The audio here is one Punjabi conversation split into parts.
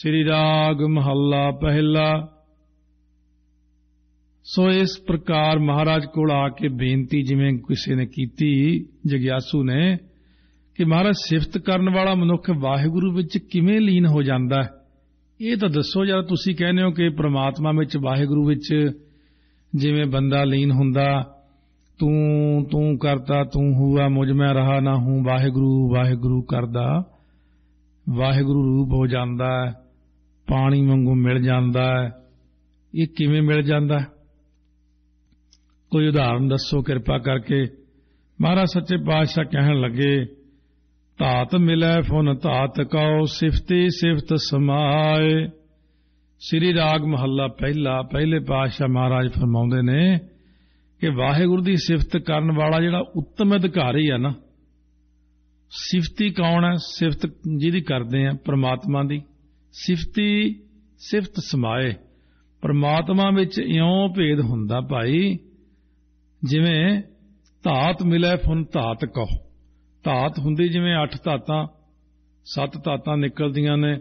ਸ੍ਰੀ ਰਾਗ ਮਹੱਲਾ ਪਹਿਲਾ ਸੋ ਇਸ ਪ੍ਰਕਾਰ ਮਹਾਰਾਜ ਕੋਲ ਆ ਕੇ ਬੇਨਤੀ ਜਿਵੇਂ ਕਿਸੇ ਨੇ ਕੀਤੀ ਜਗਿਆਸੂ ਨੇ ਕਿ ਮਹਾਰਾਜ ਸਿਫਤ ਕਰਨ ਵਾਲਾ ਮਨੁੱਖ ਵਾਹਿਗੁਰੂ ਵਿੱਚ ਕਿਵੇਂ ਲੀਨ ਹੋ ਜਾਂਦਾ ਹੈ ਇਹ ਤਾਂ ਦੱਸੋ ਜਦ ਤੁਸੀਂ ਕਹਿੰਦੇ ਹੋ ਕਿ ਪ੍ਰਮਾਤਮਾ ਵਿੱਚ ਵਾਹਿਗੁਰੂ ਵਿੱਚ ਜਿਵੇਂ ਬੰਦਾ ਲੀਨ ਹੁੰਦਾ ਤੂੰ ਤੂੰ ਕਰਤਾ ਤੂੰ ਹੂਆ ਮੁਝ ਮੈਂ ਰਹਾ ਨਾ ਹੂੰ ਵਾਹਿਗੁਰੂ ਵਾਹਿਗੁਰੂ ਕਰਦਾ ਵਾਹਿਗੁਰੂ ਰੂਪ ਹੋ ਜਾਂਦਾ ਹੈ ਪਾਣੀ ਵਾਂਗੂ ਮਿਲ ਜਾਂਦਾ ਹੈ ਇਹ ਕਿਵੇਂ ਮਿਲ ਜਾਂਦਾ ਕੋਈ ਉਦਾਹਰਨ ਦੱਸੋ ਕਿਰਪਾ ਕਰਕੇ ਮਹਾਰਾਜ ਸੱਚੇ ਪਾਤਸ਼ਾਹ ਕਹਿਣ ਲੱਗੇ ਧਾਤ ਮਿਲੈ ਫੁਨ ਧਾਤ ਕਉ ਸਿਫਤੀ ਸਿਫਤ ਸਮਾਏ ਸ੍ਰੀ ਰਾਗ ਮਹੱਲਾ ਪਹਿਲਾ ਪਹਿਲੇ ਪਾਤਸ਼ਾਹ ਮਹਾਰਾਜ ਫਰਮਾਉਂਦੇ ਨੇ ਕਿ ਵਾਹਿਗੁਰੂ ਦੀ ਸਿਫਤ ਕਰਨ ਵਾਲਾ ਜਿਹੜਾ ਉੱਤਮ ਅਧਿਕਾਰੀ ਆ ਨਾ ਸਿਫਤੀ ਕੌਣ ਹੈ ਸਿਫਤ ਜਿਹਦੀ ਕਰਦੇ ਆ ਪ੍ਰਮਾਤਮਾ ਦੀ ਸਿਫਤੀ ਸਿਫਤ ਸਮਾਏ ਪਰਮਾਤਮਾ ਵਿੱਚ ਇਉਂ ਭੇਦ ਹੁੰਦਾ ਭਾਈ ਜਿਵੇਂ ਧਾਤ ਮਿਲੇ ਫੁਨ ਧਾਤ ਕਹੋ ਧਾਤ ਹੁੰਦੀ ਜਿਵੇਂ ਅੱਠ ਧਾਤਾਂ ਸੱਤ ਧਾਤਾਂ ਨਿਕਲਦੀਆਂ ਨੇ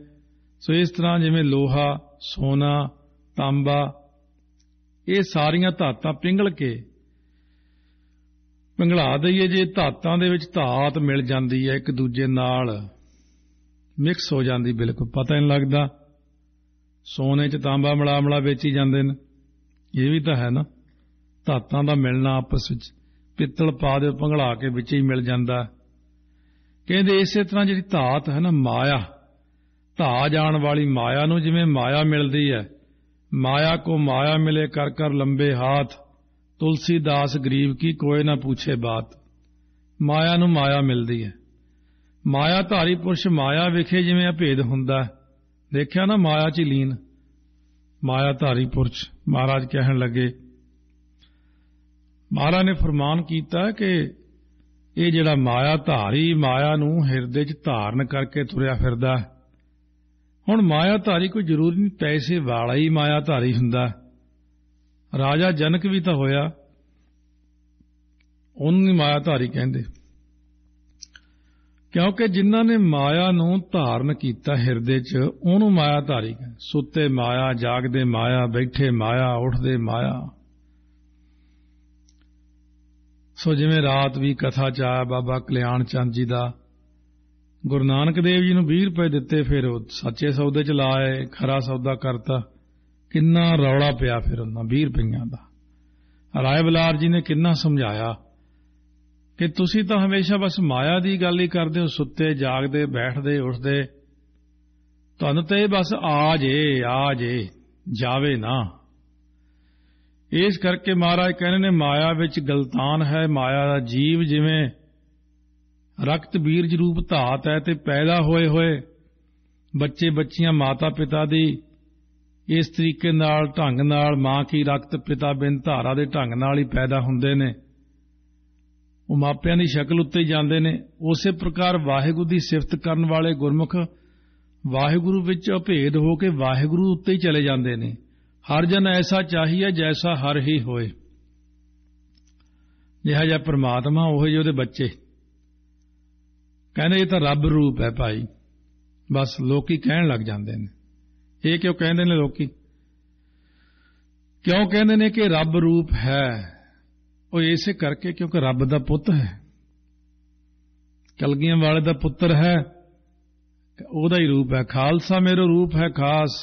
ਸੋ ਇਸ ਤਰ੍ਹਾਂ ਜਿਵੇਂ ਲੋਹਾ ਸੋਨਾ ਤਾਂਬਾ ਇਹ ਸਾਰੀਆਂ ਧਾਤਾਂ ਪਿੰਗਲ ਕੇ ਪਿੰਗਲਾ ਦਈਏ ਜੇ ਧਾਤਾਂ ਦੇ ਵਿੱਚ ਧਾਤ ਮਿਲ ਜਾਂਦੀ ਹੈ ਇੱਕ ਦੂਜੇ ਨਾਲ ਮਿਕਸ ਹੋ ਜਾਂਦੀ ਬਿਲਕੁਲ ਪਤਾ ਨਹੀਂ ਲੱਗਦਾ ਸੋਨੇ 'ਚ ਤਾਂਬਾ ਮਿਲਾ ਮਿਲਾ ਵੇਚੀ ਜਾਂਦੇ ਨੇ ਇਹ ਵੀ ਤਾਂ ਹੈ ਨਾ ਧਾਤਾਂ ਦਾ ਮਿਲਣਾ ਆਪਸ ਵਿੱਚ ਪਿੱਤਲ ਪਾ ਦੇ ਪੰਘਲਾ ਕੇ ਵਿੱਚ ਹੀ ਮਿਲ ਜਾਂਦਾ ਕਹਿੰਦੇ ਇਸੇ ਤਰ੍ਹਾਂ ਜਿਹੜੀ ਧਾਤ ਹੈ ਨਾ ਮਾਇਆ ਧਾ ਜਾਣ ਵਾਲੀ ਮਾਇਆ ਨੂੰ ਜਿਵੇਂ ਮਾਇਆ ਮਿਲਦੀ ਹੈ ਮਾਇਆ ਕੋ ਮਾਇਆ ਮਿਲੇ ਕਰ ਕਰ ਲੰਬੇ ਤੁਲਸੀ ਤੁਲਸੀਦਾਸ ਗਰੀਬ ਕੀ ਕੋਈ ਨਾ ਪੁੱਛੇ ਬਾਤ ਮਾਇਆ ਨੂੰ ਮਾਇਆ ਮਿਲਦੀ ਹੈ ਮਾਇਆ ਧਾਰੀ ਪੁਰਸ਼ ਮਾਇਆ ਵਿਖੇ ਜਿਵੇਂ ਅਭੇਦ ਹੁੰਦਾ ਦੇਖਿਆ ਨਾ ਮਾਇਆ ਚ ਲੀਨ ਮਾਇਆ ਧਾਰੀ ਪੁਰਸ਼ ਮਹਾਰਾਜ ਕਹਿਣ ਲੱਗੇ ਮਹਾਰਾਜ ਨੇ ਫਰਮਾਨ ਕੀਤਾ ਕਿ ਇਹ ਜਿਹੜਾ ਮਾਇਆ ਧਾਰੀ ਮਾਇਆ ਨੂੰ ਹਿਰਦੇ 'ਚ ਧਾਰਨ ਕਰਕੇ ਤੁਰਿਆ ਫਿਰਦਾ ਹੁਣ ਮਾਇਆ ਧਾਰੀ ਕੋਈ ਜ਼ਰੂਰੀ ਨਹੀਂ ਪੈਸੇ ਵਾਲਾ ਹੀ ਮਾਇਆ ਧਾਰੀ ਹੁੰਦਾ ਰਾਜਾ ਜਨਕ ਵੀ ਤਾਂ ਹੋਇਆ ਉਹਨੂੰ ਮਾਇਆ ਧਾਰੀ ਕਹਿੰਦੇ ਕਿਉਂਕਿ ਜਿਨ੍ਹਾਂ ਨੇ ਮਾਇਆ ਨੂੰ ਧਾਰਨ ਕੀਤਾ ਹਿਰਦੇ 'ਚ ਉਹਨੂੰ ਮਾਇਆ ਧਾਰੀ ਕਹਿੰਦੇ ਸੁੱਤੇ ਮਾਇਆ ਜਾਗਦੇ ਮਾਇਆ ਬੈਠੇ ਮਾਇਆ ਉੱਠਦੇ ਮਾਇਆ ਸੋ ਜਿਵੇਂ ਰਾਤ ਵੀ ਕਥਾ ਚ ਆਇਆ ਬਾਬਾ ਕਲਿਆਣ ਚੰਦ ਜੀ ਦਾ ਗੁਰੂ ਨਾਨਕ ਦੇਵ ਜੀ ਨੂੰ 20 ਰੁਪਏ ਦਿੱਤੇ ਫਿਰ ਉਹ ਸੱਚੇ ਸੌਦੇ ਚ ਲਾਏ ਖਰਾ ਸੌਦਾ ਕਰਤਾ ਕਿੰਨਾ ਰੌਲਾ ਪਿਆ ਫਿਰ ਉਹਨਾਂ 20 ਰੁਪਈਆਂ ਦਾ ਰਾਏ ਬਲਾਰ ਜੀ ਨੇ ਕਿੰਨਾ ਸਮਝਾਇਆ ਕਿ ਤੁਸੀਂ ਤਾਂ ਹਮੇਸ਼ਾ ਬਸ ਮਾਇਆ ਦੀ ਗੱਲ ਹੀ ਕਰਦੇ ਹੋ ਸੁੱਤੇ ਜਾਗਦੇ ਬੈਠਦੇ ਉੱਠਦੇ ਤੁਹਾਨੂੰ ਤੇ ਬਸ ਆ ਜੇ ਆ ਜੇ ਜਾਵੇ ਨਾ ਇਸ ਕਰਕੇ ਮਹਾਰਾਜ ਕਹਿੰਦੇ ਨੇ ਮਾਇਆ ਵਿੱਚ ਗਲਤਾਨ ਹੈ ਮਾਇਆ ਦਾ ਜੀਵ ਜਿਵੇਂ ਰਕਤ ਬੀਰਜ ਰੂਪ ਧਾਤ ਹੈ ਤੇ ਪੈਦਾ ਹੋਏ ਹੋਏ ਬੱਚੇ ਬੱਚੀਆਂ ਮਾਤਾ ਪਿਤਾ ਦੀ ਇਸ ਤਰੀਕੇ ਨਾਲ ਢੰਗ ਨਾਲ ਮਾਂ ਕੀ ਰਕਤ ਪਿਤਾ ਬਿਨ ਧਾਰਾ ਦੇ ਢੰਗ ਨਾਲ ਹੀ ਪੈਦਾ ਹੁੰਦੇ ਨੇ ਉਹ ਮਾਪਿਆਂ ਦੀ ਸ਼ਕਲ ਉੱਤੇ ਜਾਂਦੇ ਨੇ ਉਸੇ ਪ੍ਰਕਾਰ ਵਾਹਿਗੁਰੂ ਦੀ ਸਿਫਤ ਕਰਨ ਵਾਲੇ ਗੁਰਮੁਖ ਵਾਹਿਗੁਰੂ ਵਿੱਚ ਅਭੇਦ ਹੋ ਕੇ ਵਾਹਿਗੁਰੂ ਉੱਤੇ ਹੀ ਚਲੇ ਜਾਂਦੇ ਨੇ ਹਰ ਜਨ ਐਸਾ ਚਾਹੀਏ ਜੈਸਾ ਹਰ ਹੀ ਹੋਏ ਜਿਹਾ ਜਿਹਾ ਪ੍ਰਮਾਤਮਾ ਉਹ ਹੀ ਉਹਦੇ ਬੱਚੇ ਕਹਿੰਦੇ ਇਹ ਤਾਂ ਰੱਬ ਰੂਪ ਹੈ ਭਾਈ ਬਸ ਲੋਕੀ ਕਹਿਣ ਲੱਗ ਜਾਂਦੇ ਨੇ ਇਹ ਕਿਉਂ ਕਹਿੰਦੇ ਨੇ ਲੋਕੀ ਕਿਉਂ ਕਹਿੰਦੇ ਨੇ ਕਿ ਰੱਬ ਰੂਪ ਹੈ ਉਹ ਇਸੇ ਕਰਕੇ ਕਿਉਂਕਿ ਰੱਬ ਦਾ ਪੁੱਤ ਹੈ ਕਲਗੀਆਂ ਵਾਲੇ ਦਾ ਪੁੱਤਰ ਹੈ ਉਹਦਾ ਹੀ ਰੂਪ ਹੈ ਖਾਲਸਾ ਮੇਰਾ ਰੂਪ ਹੈ ਖਾਸ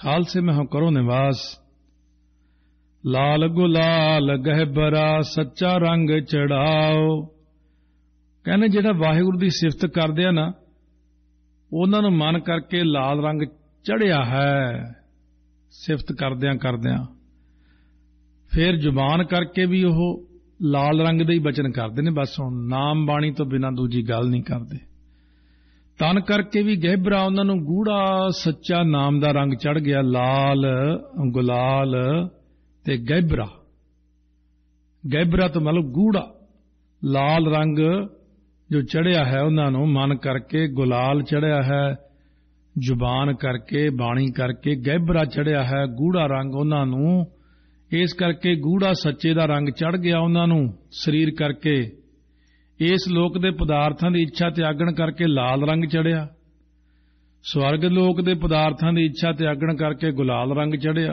ਖਾਲਸੇ ਮੈਂ ਹਾਂ ਕਰੋ ਨਿਵਾਸ ਲਾਲ ਗੁਲਾਲ ਗਹਿਬਰਾ ਸੱਚਾ ਰੰਗ ਚੜਾਓ ਕਹਿੰਦੇ ਜਿਹੜਾ ਵਾਹਿਗੁਰੂ ਦੀ ਸਿਫਤ ਕਰਦੇ ਆ ਨਾ ਉਹਨਾਂ ਨੂੰ ਮਨ ਕਰਕੇ ਲਾਲ ਰੰਗ ਚੜਿਆ ਹੈ ਸਿਫਤ ਕਰਦਿਆਂ ਕਰਦਿਆਂ ਫਿਰ ਜ਼ੁਬਾਨ ਕਰਕੇ ਵੀ ਉਹ ਲਾਲ ਰੰਗ ਦੇ ਹੀ ਬਚਨ ਕਰਦੇ ਨੇ ਬਸ ਹੁਣ ਨਾਮ ਬਾਣੀ ਤੋਂ ਬਿਨਾਂ ਦੂਜੀ ਗੱਲ ਨਹੀਂ ਕਰਦੇ ਤਨ ਕਰਕੇ ਵੀ ਗਹਿਬਰਾ ਉਹਨਾਂ ਨੂੰ ਗੂੜਾ ਸੱਚਾ ਨਾਮ ਦਾ ਰੰਗ ਚੜ ਗਿਆ ਲਾਲ ਗੁਲਾਲ ਤੇ ਗਹਿਬਰਾ ਗਹਿਬਰਾ ਤੋਂ ਮਤਲਬ ਗੂੜਾ ਲਾਲ ਰੰਗ ਜੋ ਚੜਿਆ ਹੈ ਉਹਨਾਂ ਨੂੰ ਮਨ ਕਰਕੇ ਗੁਲਾਲ ਚੜਿਆ ਹੈ ਜ਼ੁਬਾਨ ਕਰਕੇ ਬਾਣੀ ਕਰਕੇ ਗਹਿਬਰਾ ਚੜਿਆ ਹੈ ਗੂੜਾ ਰੰਗ ਉਹਨਾਂ ਨੂੰ ਇਸ ਕਰਕੇ ਗੂੜਾ ਸੱਚੇ ਦਾ ਰੰਗ ਚੜ ਗਿਆ ਉਹਨਾਂ ਨੂੰ ਸਰੀਰ ਕਰਕੇ ਇਸ ਲੋਕ ਦੇ ਪਦਾਰਥਾਂ ਦੀ ਇੱਛਾ ਤਿਆਗਣ ਕਰਕੇ ਲਾਲ ਰੰਗ ਚੜਿਆ ਸਵਰਗ ਲੋਕ ਦੇ ਪਦਾਰਥਾਂ ਦੀ ਇੱਛਾ ਤਿਆਗਣ ਕਰਕੇ ਗੁਲਾਲ ਰੰਗ ਚੜਿਆ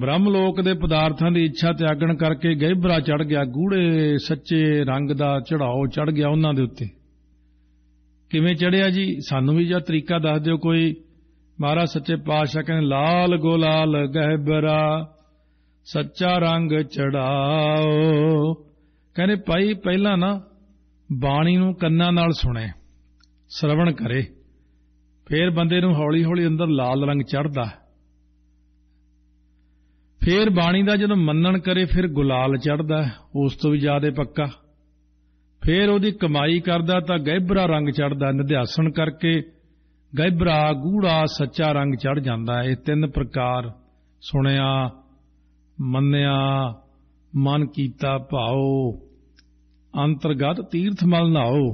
ਬ੍ਰਹਮ ਲੋਕ ਦੇ ਪਦਾਰਥਾਂ ਦੀ ਇੱਛਾ ਤਿਆਗਣ ਕਰਕੇ ਗਹਿਬਰਾ ਚੜ ਗਿਆ ਗੂੜੇ ਸੱਚੇ ਰੰਗ ਦਾ ਚੜਾਓ ਚੜ ਗਿਆ ਉਹਨਾਂ ਦੇ ਉੱਤੇ ਕਿਵੇਂ ਚੜਿਆ ਜੀ ਸਾਨੂੰ ਵੀ ਜੇ ਤਰੀਕਾ ਦੱਸ ਦਿਓ ਕੋਈ ਮਹਾਰਾ ਸੱਚੇ ਪਾਤਸ਼ਾਹ ਕਹਿੰਦੇ ਲਾਲ ਗੋਲਾਲ ਗਹਿਬਰਾ ਸੱਚਾ ਰੰਗ ਚੜਾਓ ਕਹਿੰਦੇ ਭਾਈ ਪਹਿਲਾਂ ਨਾ ਬਾਣੀ ਨੂੰ ਕੰਨਾਂ ਨਾਲ ਸੁਣੇ ਸ਼ਰਵਣ ਕਰੇ ਫੇਰ ਬੰਦੇ ਨੂੰ ਹੌਲੀ-ਹੌਲੀ ਅੰਦਰ ਲਾਲ ਰੰਗ ਚੜਦਾ ਫੇਰ ਬਾਣੀ ਦਾ ਜਦੋਂ ਮੰਨਣ ਕਰੇ ਫਿਰ ਗੁਲਾਲ ਚੜਦਾ ਉਸ ਤੋਂ ਵੀ ਜ਼ਿਆਦਾ ਪੱਕਾ ਫੇਰ ਉਹਦੀ ਕਮਾਈ ਕਰਦਾ ਤਾਂ ਗੈਬਰਾ ਰੰਗ ਚੜਦਾ ਨਿਧਿਆਸਣ ਕਰਕੇ ਗੈਬਰਾ ਗੂੜਾ ਸੱਚਾ ਰੰਗ ਚੜ ਜਾਂਦਾ ਇਹ ਤਿੰਨ ਪ੍ਰਕਾਰ ਸੁਣਿਆ ਮੰਨਿਆ ਮਨ ਕੀਤਾ ਭਾਉ ਅੰਤਰਗਤ ਤੀਰਥ ਮਲ ਨਾਓ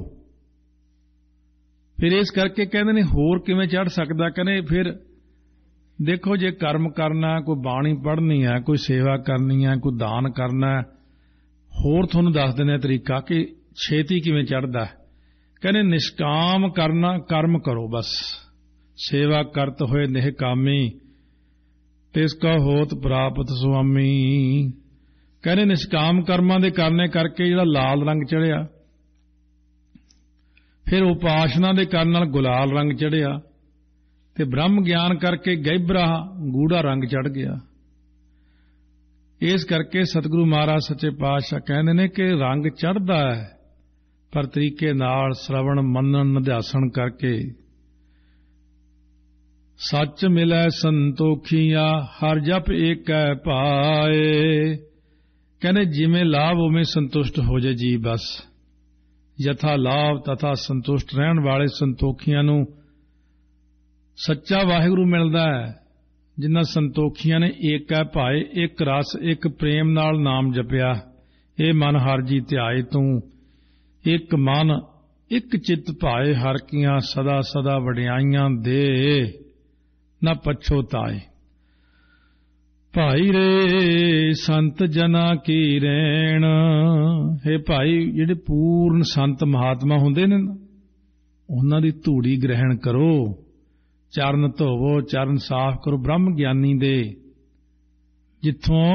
ਫਿਰ ਇਸ ਕਰਕੇ ਕਹਿੰਦੇ ਨੇ ਹੋਰ ਕਿਵੇਂ ਚੜ ਸਕਦਾ ਕਹਿੰਦੇ ਫਿਰ ਦੇਖੋ ਜੇ ਕਰਮ ਕਰਨਾ ਕੋਈ ਬਾਣੀ ਪੜ੍ਹਨੀ ਆ ਕੋਈ ਸੇਵਾ ਕਰਨੀ ਆ ਕੋਈ ਦਾਨ ਕਰਨਾ ਹੋਰ ਤੁਹਾਨੂੰ ਦੱਸ ਦਿੰਦੇ ਤਰੀਕਾ ਕਿ ਛੇਤੀ ਕਿਵੇਂ ਚੜਦਾ ਕਹਿੰਦੇ ਨਿਸ਼ਕਾਮ ਕਰਨਾ ਕਰਮ ਕਰੋ ਬਸ ਸੇਵਾ ਕਰਤ ਹੋਏ ਨਿਹਕਾਮੀ ਤਿਸ ਕਾ ਹੋਤ ਪ੍ਰਾਪਤ ਸੁਆਮੀ ਕਹਿੰਦੇ ਨਿਸ਼ਕਾਮ ਕਰਮਾਂ ਦੇ ਕਰਨੇ ਕਰਕੇ ਜਿਹੜਾ ਲਾਲ ਰੰਗ ਚੜਿਆ ਫਿਰ ਉਪਾਸ਼ਨਾ ਦੇ ਕਰਨ ਨਾਲ ਗੁਲਾਲ ਰੰਗ ਚੜਿਆ ਤੇ ਬ੍ਰਹਮ ਗਿਆਨ ਕਰਕੇ ਗੈਬਰਾ ਗੂੜਾ ਰੰਗ ਚੜ ਗਿਆ ਇਸ ਕਰਕੇ ਸਤਿਗੁਰੂ ਮਹਾਰਾਜ ਸੱਚੇ ਪਾਤਸ਼ਾਹ ਕਹਿੰਦੇ ਨੇ ਕਿ ਰੰਗ ਚੜਦਾ ਹੈ ਪਰ ਤਰੀਕੇ ਨਾਲ ਸ਼ਰਵਣ ਮੰਨਣ ਨਿਧਿਆਸਣ ਕਰਕੇ ਸੱਚ ਮਿਲੈ ਸੰਤੋਖੀਆਂ ਹਰ ਜਪ ਏਕੈ ਪਾਏ ਕਹਿੰਦੇ ਜਿਵੇਂ ਲਾਭ ਉਵੇਂ ਸੰਤੁਸ਼ਟ ਹੋ ਜੇ ਜੀ ਬਸ ਯਥਾ ਲਾਭ ਤਥਾ ਸੰਤੁਸ਼ਟ ਰਹਿਣ ਵਾਲੇ ਸੰਤੋਖੀਆਂ ਨੂੰ ਸੱਚਾ ਵਾਹਿਗੁਰੂ ਮਿਲਦਾ ਹੈ ਜਿਨ੍ਹਾਂ ਸੰਤੋਖੀਆਂ ਨੇ ਏਕੈ ਭਾਏ ਇੱਕ ਰਸ ਇੱਕ ਪ੍ਰੇਮ ਨਾਲ ਨਾਮ ਜਪਿਆ ਇਹ ਮਨ ਹਰ ਜੀ ਧਿਆਏ ਤੂੰ ਇੱਕ ਮਨ ਇੱਕ ਚਿੱਤ ਭਾਏ ਹਰ ਕੀਆਂ ਸਦਾ ਸਦਾ ਵਡਿਆਈਆਂ ਦੇ ਨਾ ਪਛੋਤਾਏ ਭਾਈ ਰੇ ਸੰਤ ਜਨਾ ਕੀ ਰੈਣ ਹੈ ਭਾਈ ਜਿਹੜੇ ਪੂਰਨ ਸੰਤ ਮਹਾਤਮਾ ਹੁੰਦੇ ਨੇ ਨਾ ਉਹਨਾਂ ਦੀ ਧੂੜੀ ਗ੍ਰਹਿਣ ਕਰੋ ਚਰਨ ਧੋਵੋ ਚਰਨ ਸਾਫ਼ ਕਰੋ ਬ੍ਰਹਮ ਗਿਆਨੀ ਦੇ ਜਿੱਥੋਂ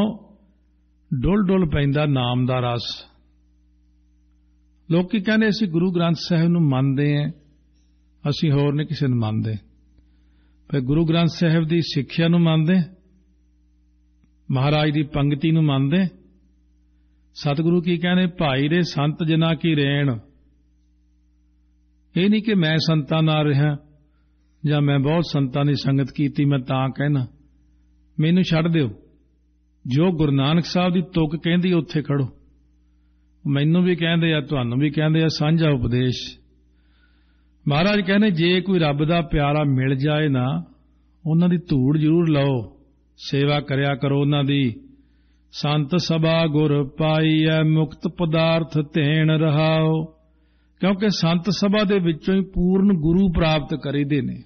ਡੋਲ ਡੋਲ ਪੈਂਦਾ ਨਾਮ ਦਾ ਰਸ ਲੋਕੀ ਕਹਿੰਦੇ ਅਸੀਂ ਗੁਰੂ ਗ੍ਰੰਥ ਸਾਹਿਬ ਨੂੰ ਮੰਨਦੇ ਆਂ ਅਸੀਂ ਹੋਰ ਨਹੀਂ ਕਿਸੇ ਨੂੰ ਮੰਨਦੇ ਪਰ ਗੁਰੂ ਗ੍ਰੰਥ ਸਾਹਿਬ ਦੀ ਸਿੱਖਿਆ ਨੂੰ ਮੰਨਦੇ ਮਹਾਰਾਜ ਦੀ ਪੰਕਤੀ ਨੂੰ ਮੰਨਦੇ ਸਤਿਗੁਰੂ ਕੀ ਕਹਿੰਦੇ ਭਾਈ ਦੇ ਸੰਤ ਜਿਨਾ ਕੀ ਰੇਣ ਇਹ ਨਹੀਂ ਕਿ ਮੈਂ ਸੰਤਾਂ ਨਾਲ ਰਿਹਾ ਜਾਂ ਮੈਂ ਬਹੁਤ ਸੰਤਾਂ ਦੀ ਸੰਗਤ ਕੀਤੀ ਮੈਂ ਤਾਂ ਕਹਿਣਾ ਮੈਨੂੰ ਛੱਡ ਦਿਓ ਜੋ ਗੁਰੂ ਨਾਨਕ ਸਾਹਿਬ ਦੀ ਤੁਕ ਕਹਿੰਦੀ ਉੱਥੇ ਖੜੋ ਮੈਨੂੰ ਵੀ ਕਹਿੰਦੇ ਆ ਤੁਹਾਨੂੰ ਵੀ ਕਹਿੰਦੇ ਆ ਸਾਂਝਾ ਉਪਦੇਸ਼ ਮਹਾਰਾਜ ਕਹਿੰਦੇ ਜੇ ਕੋਈ ਰੱਬ ਦਾ ਪਿਆਰਾ ਮਿਲ ਜਾਏ ਨਾ ਉਹਨਾਂ ਦੀ ਧੂੜ ਜ਼ਰੂਰ ਲਾਓ ਸੇਵਾ ਕਰਿਆ ਕਰੋ ਉਹਨਾਂ ਦੀ ਸੰਤ ਸਭਾ ਗੁਰ ਪਾਈਐ ਮੁਕਤ ਪਦਾਰਥ ਤੇਣ ਰਹਾਓ ਕਿਉਂਕਿ ਸੰਤ ਸਭਾ ਦੇ ਵਿੱਚੋਂ ਹੀ ਪੂਰਨ ਗੁਰੂ ਪ੍ਰਾਪਤ ਕਰੀਦੇ ਨੇ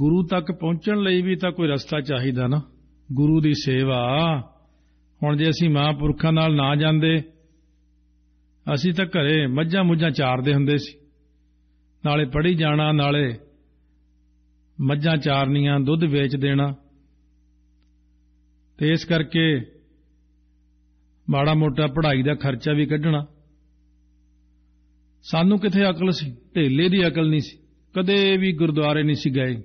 ਗੁਰੂ ਤੱਕ ਪਹੁੰਚਣ ਲਈ ਵੀ ਤਾਂ ਕੋਈ ਰਸਤਾ ਚਾਹੀਦਾ ਨਾ ਗੁਰੂ ਦੀ ਸੇਵਾ ਹੁਣ ਜੇ ਅਸੀਂ ਮਹਾਂਪੁਰਖਾਂ ਨਾਲ ਨਾ ਜਾਂਦੇ ਅਸੀਂ ਤਾਂ ਘਰੇ ਮੱਝਾਂ ਮੁੱਝਾਂ ਚਾਰਦੇ ਹੁੰਦੇ ਸੀ ਨਾਲੇ ਪੜੀ ਜਾਣਾ ਨਾਲੇ ਮੱਝਾਂ ਚਾਰਨੀਆਂ ਦੁੱਧ ਵੇਚ ਦੇਣਾ ਤੇ ਇਸ ਕਰਕੇ ਮਾੜਾ ਮੋਟਾ ਪੜ੍ਹਾਈ ਦਾ ਖਰਚਾ ਵੀ ਕੱਢਣਾ ਸਾਨੂੰ ਕਿਥੇ ਅਕਲ ਸੀ ਢੇਲੇ ਦੀ ਅਕਲ ਨਹੀਂ ਸੀ ਕਦੇ ਵੀ ਗੁਰਦੁਆਰੇ ਨਹੀਂ ਸੀ ਗਏ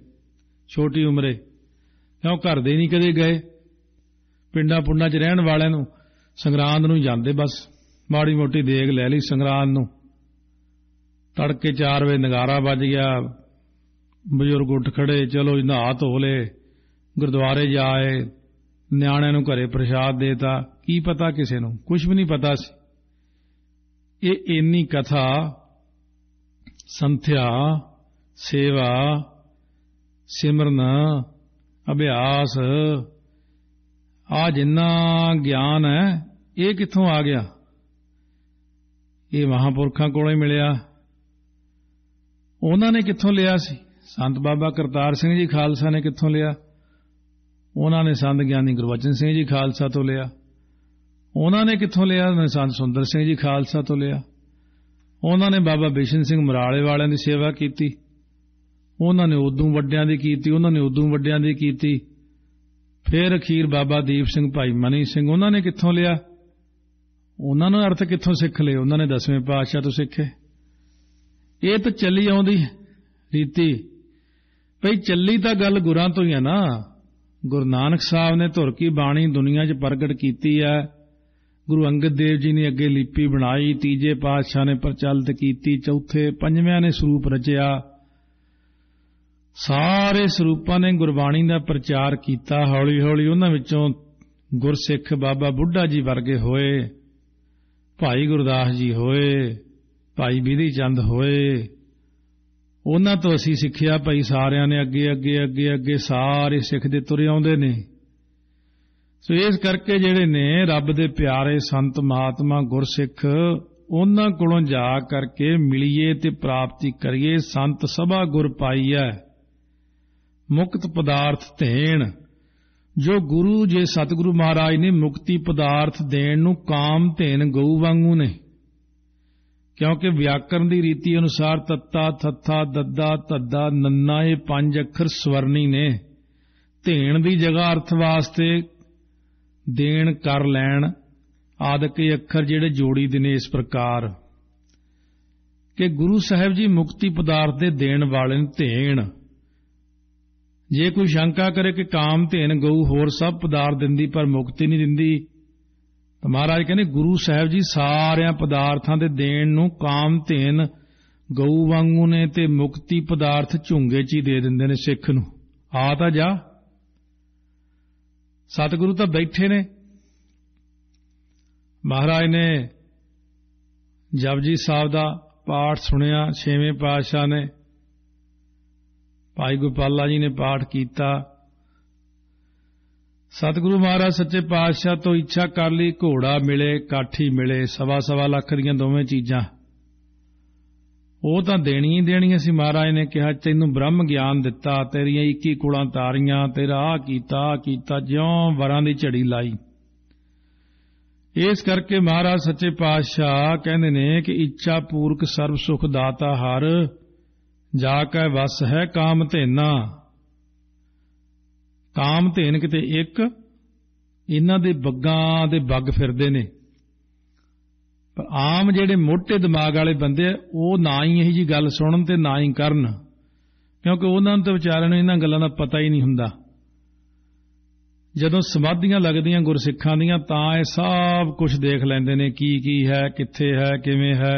ਛੋਟੀ ਉਮਰੇ ਕਿਉਂ ਘਰ ਦੇ ਨਹੀਂ ਕਦੇ ਗਏ ਪਿੰਡਾਂ ਪੁੰਡਾਂ 'ਚ ਰਹਿਣ ਵਾਲਿਆਂ ਨੂੰ ਸੰਗਰਾਂਦ ਨੂੰ ਜਾਂਦੇ ਬਸ ਮਾੜੀ ਮੋਟੀ ਦੇਗ ਲੈ ਲਈ ਸੰਗਰਾਂਦ ਨੂੰ ਤੜਕੇ 4 ਵਜੇ ਨਗਾਰਾ ਵੱਜ ਗਿਆ ਬਜ਼ੁਰਗ ਉੱਠ ਖੜੇ ਚਲੋ ਨਹਾ ਧੋ ਲੇ ਗੁਰਦੁਆਰੇ ਜਾਏ ਨਿਆਣਿਆਂ ਨੂੰ ਘਰੇ ਪ੍ਰਸ਼ਾਦ ਦੇਤਾ ਕੀ ਪਤਾ ਕਿਸੇ ਨੂੰ ਕੁਝ ਵੀ ਨਹੀਂ ਪਤਾ ਸੀ ਇਹ ਇੰਨੀ ਕਥਾ ਸੰਥਿਆ ਸੇਵਾ ਸਿਮਰਨ ਅਭਿਆਸ ਆ ਜਿੰਨਾ ਗਿਆਨ ਹੈ ਇਹ ਕਿੱਥੋਂ ਆ ਗਿਆ ਇਹ ਮਹਾਪੁਰਖਾਂ ਕੋਲੋਂ ਹੀ ਮਿਲਿਆ ਉਹਨਾਂ ਨੇ ਕਿੱਥੋਂ ਲਿਆ ਸੀ ਸੰਤ ਬਾਬਾ ਕਰਤਾਰ ਸਿੰਘ ਜੀ ਖਾਲਸਾ ਨੇ ਕਿੱਥੋਂ ਲਿਆ ਉਹਨਾਂ ਨੇ ਸੰਤ ਗਿਆਨੀ ਗੁਰਵਚਨ ਸਿੰਘ ਜੀ ਖਾਲਸਾ ਤੋਂ ਲਿਆ ਉਹਨਾਂ ਨੇ ਕਿੱਥੋਂ ਲਿਆ ਉਹਨਾਂ ਨੇ ਸੰਤ ਸੁੰਦਰ ਸਿੰਘ ਜੀ ਖਾਲਸਾ ਤੋਂ ਲਿਆ ਉਹਨਾਂ ਨੇ ਬਾਬਾ ਬਿਸ਼ਨ ਸਿੰਘ ਮਰਾਲੇ ਵਾਲਿਆਂ ਦੀ ਸੇਵਾ ਕੀਤੀ ਉਹਨਾਂ ਨੇ ਉਦੋਂ ਵੱਡਿਆਂ ਦੀ ਕੀਤੀ ਉਹਨਾਂ ਨੇ ਉਦੋਂ ਵੱਡਿਆਂ ਦੀ ਕੀਤੀ ਫਿਰ ਅਖੀਰ ਬਾਬਾ ਦੀਪ ਸਿੰਘ ਭਾਈ ਮਨੀ ਸਿੰਘ ਉਹਨਾਂ ਨੇ ਕਿੱਥੋਂ ਲਿਆ ਉਹਨਾਂ ਨੂੰ ਅਰਥ ਕਿੱਥੋਂ ਸਿੱਖ ਲਏ ਉਹਨਾਂ ਨੇ ਦਸਵੇਂ ਪਾਤਸ਼ਾਹ ਤੋਂ ਸਿੱਖੇ ਇਹ ਤਾਂ ਚੱਲੀ ਆਉਂਦੀ ਰੀਤੀ ਭਈ ਚੱਲੀ ਤਾਂ ਗੱਲ ਗੁਰਾਂ ਤੋਂ ਹੀ ਆ ਨਾ ਗੁਰੂ ਨਾਨਕ ਸਾਹਿਬ ਨੇ ਧੁਰ ਕੀ ਬਾਣੀ ਦੁਨੀਆ 'ਚ ਪ੍ਰਗਟ ਕੀਤੀ ਆ ਗੁਰੂ ਅੰਗਦ ਦੇਵ ਜੀ ਨੇ ਅੱਗੇ ਲਿਪੀ ਬਣਾਈ ਤੀਜੇ ਪਾਤਸ਼ਾਹ ਨੇ ਪ੍ਰਚਲਿਤ ਕੀਤੀ ਚੌਥੇ ਪੰਜਵੇਂ ਨੇ ਸਰੂਪ ਰਚਿਆ ਸਾਰੇ ਸਰੂਪਾਂ ਨੇ ਗੁਰਬਾਣੀ ਦਾ ਪ੍ਰਚਾਰ ਕੀਤਾ ਹੌਲੀ-ਹੌਲੀ ਉਹਨਾਂ ਵਿੱਚੋਂ ਗੁਰਸਿੱਖ ਬਾਬਾ ਬੁੱਢਾ ਜੀ ਵਰਗੇ ਹੋਏ ਭਾਈ ਗੁਰਦਾਸ ਜੀ ਹੋਏ ਭਾਈ ਵਿਧੀ ਚੰਦ ਹੋਏ ਉਹਨਾਂ ਤੋਂ ਅਸੀਂ ਸਿੱਖਿਆ ਭਾਈ ਸਾਰਿਆਂ ਨੇ ਅੱਗੇ ਅੱਗੇ ਅੱਗੇ ਅੱਗੇ ਸਾਰੇ ਸਿੱਖ ਦੇ ਤੁਰੇ ਆਉਂਦੇ ਨੇ ਸੋ ਇਸ ਕਰਕੇ ਜਿਹੜੇ ਨੇ ਰੱਬ ਦੇ ਪਿਆਰੇ ਸੰਤ ਮਹਾਤਮਾ ਗੁਰਸਿੱਖ ਉਹਨਾਂ ਕੋਲੋਂ ਜਾ ਕਰਕੇ ਮਿਲੀਏ ਤੇ ਪ੍ਰਾਪਤੀ ਕਰੀਏ ਸੰਤ ਸਭਾ ਗੁਰ ਪਾਈਐ ਮੁਕਤ ਪਦਾਰਥ ਧੇਣ ਜੋ ਗੁਰੂ ਜੇ ਸਤਿਗੁਰੂ ਮਹਾਰਾਜ ਨੇ ਮੁਕਤੀ ਪਦਾਰਥ ਦੇਣ ਨੂੰ ਕਾਮ ਧੇਨ ਗਊ ਵਾਂਗੂ ਨੇ ਕਿਉਂਕਿ ਵਿਆਕਰਨ ਦੀ ਰੀਤੀ ਅਨੁਸਾਰ ਤੱਤਾ ਥੱਥਾ ਦੱਦਾ ਧੱਦਾ ਨੰਨਾ ਇਹ ਪੰਜ ਅੱਖਰ ਸਵਰਣੀ ਨੇ ਧੇਣ ਦੀ ਜਗ੍ਹਾ ਅਰਥ ਵਾਸਤੇ ਦੇਣ ਕਰ ਲੈਣ ਆਦਿਕ ਇਹ ਅੱਖਰ ਜਿਹੜੇ ਜੋੜੀ ਦੇ ਨੇ ਇਸ ਪ੍ਰਕਾਰ ਕਿ ਗੁਰੂ ਸਾਹਿਬ ਜੀ ਮੁਕਤੀ ਪਦਾਰਥ ਦੇ ਦੇਣ ਵਾਲੇ ਨੇ ਧੇਣ ਜੇ ਕੋਈ ਸ਼ੰਕਾ ਕਰੇ ਕਿ ਕਾਮ ਧੇਨ ਗਊ ਹੋਰ ਸਭ ਪਦਾਰਥ ਦਿੰਦੀ ਪਰ ਮੁਕਤੀ ਨਹੀਂ ਦਿੰਦੀ ਤਾਂ ਮਹਾਰਾਜ ਕਹਿੰਦੇ ਗੁਰੂ ਸਾਹਿਬ ਜੀ ਸਾਰਿਆਂ ਪਦਾਰਥਾਂ ਦੇ ਦੇਣ ਨੂੰ ਕਾਮ ਧੇਨ ਗਊ ਵਾਂਗੂ ਨੇ ਤੇ ਮੁਕਤੀ ਪਦਾਰਥ ਝੁੰਗੇ 'ਚ ਹੀ ਦੇ ਦਿੰਦੇ ਨੇ ਸਿੱਖ ਨੂੰ ਆ ਤਾਂ ਜਾ ਸਤਿਗੁਰੂ ਤਾਂ ਬੈਠੇ ਨੇ ਮਹਾਰਾਜ ਨੇ ਜਪਜੀ ਸਾਹਿਬ ਦਾ ਪਾਠ ਸੁਣਿਆ ਛੇਵੇਂ ਪਾਤਸ਼ਾਹ ਨੇ ਭਾਈ ਗੋਪਾਲਾ ਜੀ ਨੇ ਪਾਠ ਕੀਤਾ ਸਤਿਗੁਰੂ ਮਹਾਰਾਜ ਸੱਚੇ ਪਾਤਸ਼ਾਹ ਤੋਂ ਇੱਛਾ ਕਰ ਲਈ ਘੋੜਾ ਮਿਲੇ ਕਾਠੀ ਮਿਲੇ ਸਵਾ ਸਵਾ ਲੱਖ ਦੀਆਂ ਦੋਵੇਂ ਚੀਜ਼ਾਂ ਉਹ ਤਾਂ ਦੇਣੀ ਹੀ ਦੇਣੀ ਸੀ ਮਹਾਰਾਜ ਨੇ ਕਿਹਾ ਤੈਨੂੰ ਬ੍ਰਹਮ ਗਿਆਨ ਦਿੱਤਾ ਤੇਰੀਆਂ 21 ਕੁਲਾਂ ਤਾਰੀਆਂ ਤੇਰਾ ਆ ਕੀਤਾ ਕੀਤਾ ਜਿਉਂ ਵਰਾਂ ਦੀ ਝੜੀ ਲਾਈ ਇਸ ਕਰਕੇ ਮਹਾਰਾਜ ਸੱਚੇ ਪਾਤਸ਼ਾਹ ਕਹਿੰਦੇ ਨੇ ਕਿ ਇੱਛਾ ਪੂਰਕ ਸਰਬ ਸੁਖ ਦਾਤਾ ਹਰ ਜਾ ਕੈ ਵਸ ਹੈ ਕਾਮ ਧੇਨਾ ਕਾਮ ਧੇਨ ਕਿਤੇ ਇੱਕ ਇਹਨਾਂ ਦੇ ਬੱਗਾਂ ਦੇ ਬੱਗ ਫਿਰਦੇ ਨੇ ਪਰ ਆਮ ਜਿਹੜੇ ਮੋٹے ਦਿਮਾਗ ਵਾਲੇ ਬੰਦੇ ਆ ਉਹ ਨਾ ਹੀ ਇਹੀ ਜੀ ਗੱਲ ਸੁਣਨ ਤੇ ਨਾ ਹੀ ਕਰਨ ਕਿਉਂਕਿ ਉਹਨਾਂ ਨੂੰ ਤਾਂ ਵਿਚਾਰਿਆਂ ਨੂੰ ਇਹਨਾਂ ਗੱਲਾਂ ਦਾ ਪਤਾ ਹੀ ਨਹੀਂ ਹੁੰਦਾ ਜਦੋਂ ਸਮਾਧੀਆਂ ਲੱਗਦੀਆਂ ਗੁਰਸਿੱਖਾਂ ਦੀਆਂ ਤਾਂ ਇਹ ਸਭ ਕੁਝ ਦੇਖ ਲੈਂਦੇ ਨੇ ਕੀ ਕੀ ਹੈ ਕਿੱਥੇ ਹੈ ਕਿਵੇਂ ਹੈ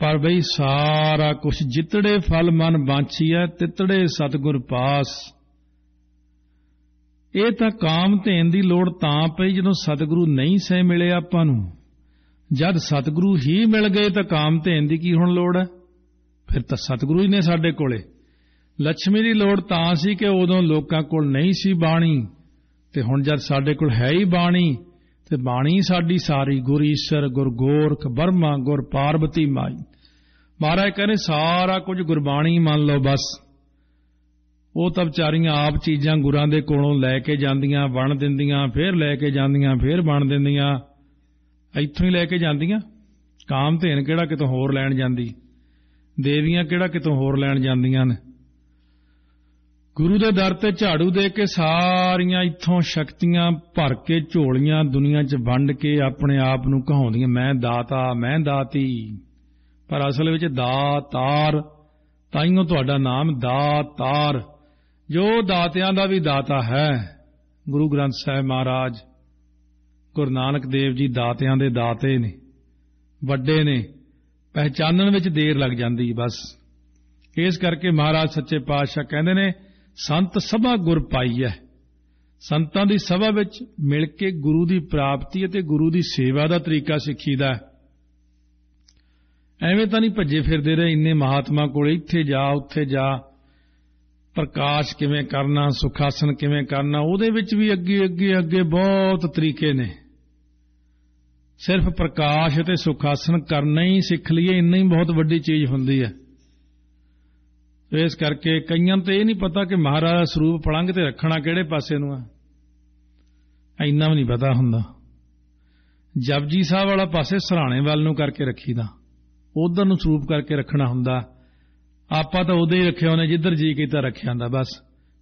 ਪਰ ਬਈ ਸਾਰਾ ਕੁਝ ਜਿਤੜੇ ਫਲ ਮਨ ਬਾਂਚੀ ਹੈ ਤਿਤੜੇ ਸਤਗੁਰ ਪਾਸ ਇਹ ਤਾਂ ਕਾਮ ਧੇਨ ਦੀ ਲੋੜ ਤਾਂ ਪਈ ਜਦੋਂ ਸਤਿਗੁਰੂ ਨਹੀਂ ਸਹਿ ਮਿਲੇ ਆਪਾਂ ਨੂੰ ਜਦ ਸਤਿਗੁਰੂ ਹੀ ਮਿਲ ਗਏ ਤਾਂ ਕਾਮ ਧੇਨ ਦੀ ਕੀ ਹੁਣ ਲੋੜ ਹੈ ਫਿਰ ਤਾਂ ਸਤਿਗੁਰੂ ਹੀ ਨੇ ਸਾਡੇ ਕੋਲੇ ਲక్ష్ਮੀ ਦੀ ਲੋੜ ਤਾਂ ਸੀ ਕਿ ਉਦੋਂ ਲੋਕਾਂ ਕੋਲ ਨਹੀਂ ਸੀ ਬਾਣੀ ਤੇ ਹੁਣ ਜਦ ਸਾਡੇ ਕੋਲ ਹੈ ਹੀ ਬਾਣੀ ਤੇ ਬਾਣੀ ਸਾਡੀ ਸਾਰੀ ਗੁਰੀਸ਼ਰ ਗੁਰਗੋਰਖ ਬਰਮਾ ਗੁਰ ਪਾਰਬਤੀ ਮਾਈ ਮਹਾਰਾਜ ਕਹਿੰਦੇ ਸਾਰਾ ਕੁਝ ਗੁਰਬਾਣੀ ਮੰਨ ਲਓ ਬਸ ਉਹ ਤਾਂ ਵਿਚਾਰੀਆਂ ਆਪ ਚੀਜ਼ਾਂ ਗੁਰਾਂ ਦੇ ਕੋਲੋਂ ਲੈ ਕੇ ਜਾਂਦੀਆਂ ਬਣ ਦਿੰਦੀਆਂ ਫੇਰ ਲੈ ਕੇ ਜਾਂਦੀਆਂ ਫੇਰ ਬਣ ਦਿੰਦੀਆਂ ਇੱਥੋਂ ਹੀ ਲੈ ਕੇ ਜਾਂਦੀਆਂ ਕਾਮ ਧੇਨ ਕਿਹੜਾ ਕਿਤੋਂ ਹੋਰ ਲੈਣ ਜਾਂਦੀ ਦੇਵੀਆਂ ਕਿਹੜਾ ਕਿਤੋਂ ਹੋਰ ਲੈਣ ਜਾਂਦੀਆਂ ਨੇ ਗੁਰੂ ਦੇ ਦਰ ਤੇ ਝਾੜੂ ਦੇ ਕੇ ਸਾਰੀਆਂ ਇੱਥੋਂ ਸ਼ਕਤੀਆਂ ਭਰ ਕੇ ਝੋਲੀਆਂ ਦੁਨੀਆ 'ਚ ਵੰਡ ਕੇ ਆਪਣੇ ਆਪ ਨੂੰ ਕਹਾਉਂਦੀਆਂ ਮੈਂ ਦਾਤਾ ਮੈਂ ਦਾਤੀ ਪਰ ਅਸਲ ਵਿੱਚ ਦਾਤਾਰ ਤਾਈਓ ਤੁਹਾਡਾ ਨਾਮ ਦਾਤਾਰ ਜੋ ਦਾਤਿਆਂ ਦਾ ਵੀ ਦਾਤਾ ਹੈ ਗੁਰੂ ਗ੍ਰੰਥ ਸਾਹਿਬ ਮਹਾਰਾਜ ਗੁਰੂ ਨਾਨਕ ਦੇਵ ਜੀ ਦਾਤਿਆਂ ਦੇ ਦਾਤੇ ਨੇ ਵੱਡੇ ਨੇ ਪਹਿਚਾਨਣ ਵਿੱਚ ਦੇਰ ਲੱਗ ਜਾਂਦੀ ਬਸ ਇਸ ਕਰਕੇ ਮਹਾਰਾਜ ਸੱਚੇ ਪਾਤਸ਼ਾਹ ਕਹਿੰਦੇ ਨੇ ਸੰਤ ਸਭਾ ਗੁਰ ਪਾਈਐ ਸੰਤਾਂ ਦੀ ਸਭਾ ਵਿੱਚ ਮਿਲ ਕੇ ਗੁਰੂ ਦੀ ਪ੍ਰਾਪਤੀ ਅਤੇ ਗੁਰੂ ਦੀ ਸੇਵਾ ਦਾ ਤਰੀਕਾ ਸਿੱਖੀਦਾ ਐਵੇਂ ਤਾਂ ਨਹੀਂ ਭੱਜੇ ਫਿਰਦੇ ਰਹੇ ਇੰਨੇ ਮਹਾਤਮਾ ਕੋਲ ਇੱਥੇ ਜਾ ਉੱਥੇ ਜਾ ਪ੍ਰਕਾਸ਼ ਕਿਵੇਂ ਕਰਨਾ ਸੁਖਾਸਨ ਕਿਵੇਂ ਕਰਨਾ ਉਹਦੇ ਵਿੱਚ ਵੀ ਅੱਗੇ ਅੱਗੇ ਅੱਗੇ ਬਹੁਤ ਤਰੀਕੇ ਨੇ ਸਿਰਫ ਪ੍ਰਕਾਸ਼ ਤੇ ਸੁਖਾਸਨ ਕਰਨਾ ਹੀ ਸਿੱਖ ਲਈਏ ਇੰਨਾ ਹੀ ਬਹੁਤ ਵੱਡੀ ਚੀਜ਼ ਹੁੰਦੀ ਹੈ ਇਸ ਕਰਕੇ ਕਈਆਂ ਤੇ ਇਹ ਨਹੀਂ ਪਤਾ ਕਿ ਮਹਾਰਾਜਾ ਸਰੂਪ ਪਲੰਗ ਤੇ ਰੱਖਣਾ ਕਿਹੜੇ ਪਾਸੇ ਨੂੰ ਆ ਇੰਨਾ ਵੀ ਨਹੀਂ ਪਤਾ ਹੁੰਦਾ ਜਪਜੀ ਸਾਹਿਬ ਵਾਲਾ ਪਾਸੇ ਸਰਾਣੇ ਵੱਲ ਨੂੰ ਕਰਕੇ ਰੱਖੀਦਾ ਉਧਰ ਨੂੰ ਸਰੂਪ ਕਰਕੇ ਰੱਖਣਾ ਹੁੰਦਾ ਆਪਾਂ ਤਾਂ ਉਦੋਂ ਹੀ ਰੱਖਿਆ ਉਹਨੇ ਜਿੱਧਰ ਜੀ ਕੀਤਾ ਰੱਖਿਆ ਹੁੰਦਾ ਬਸ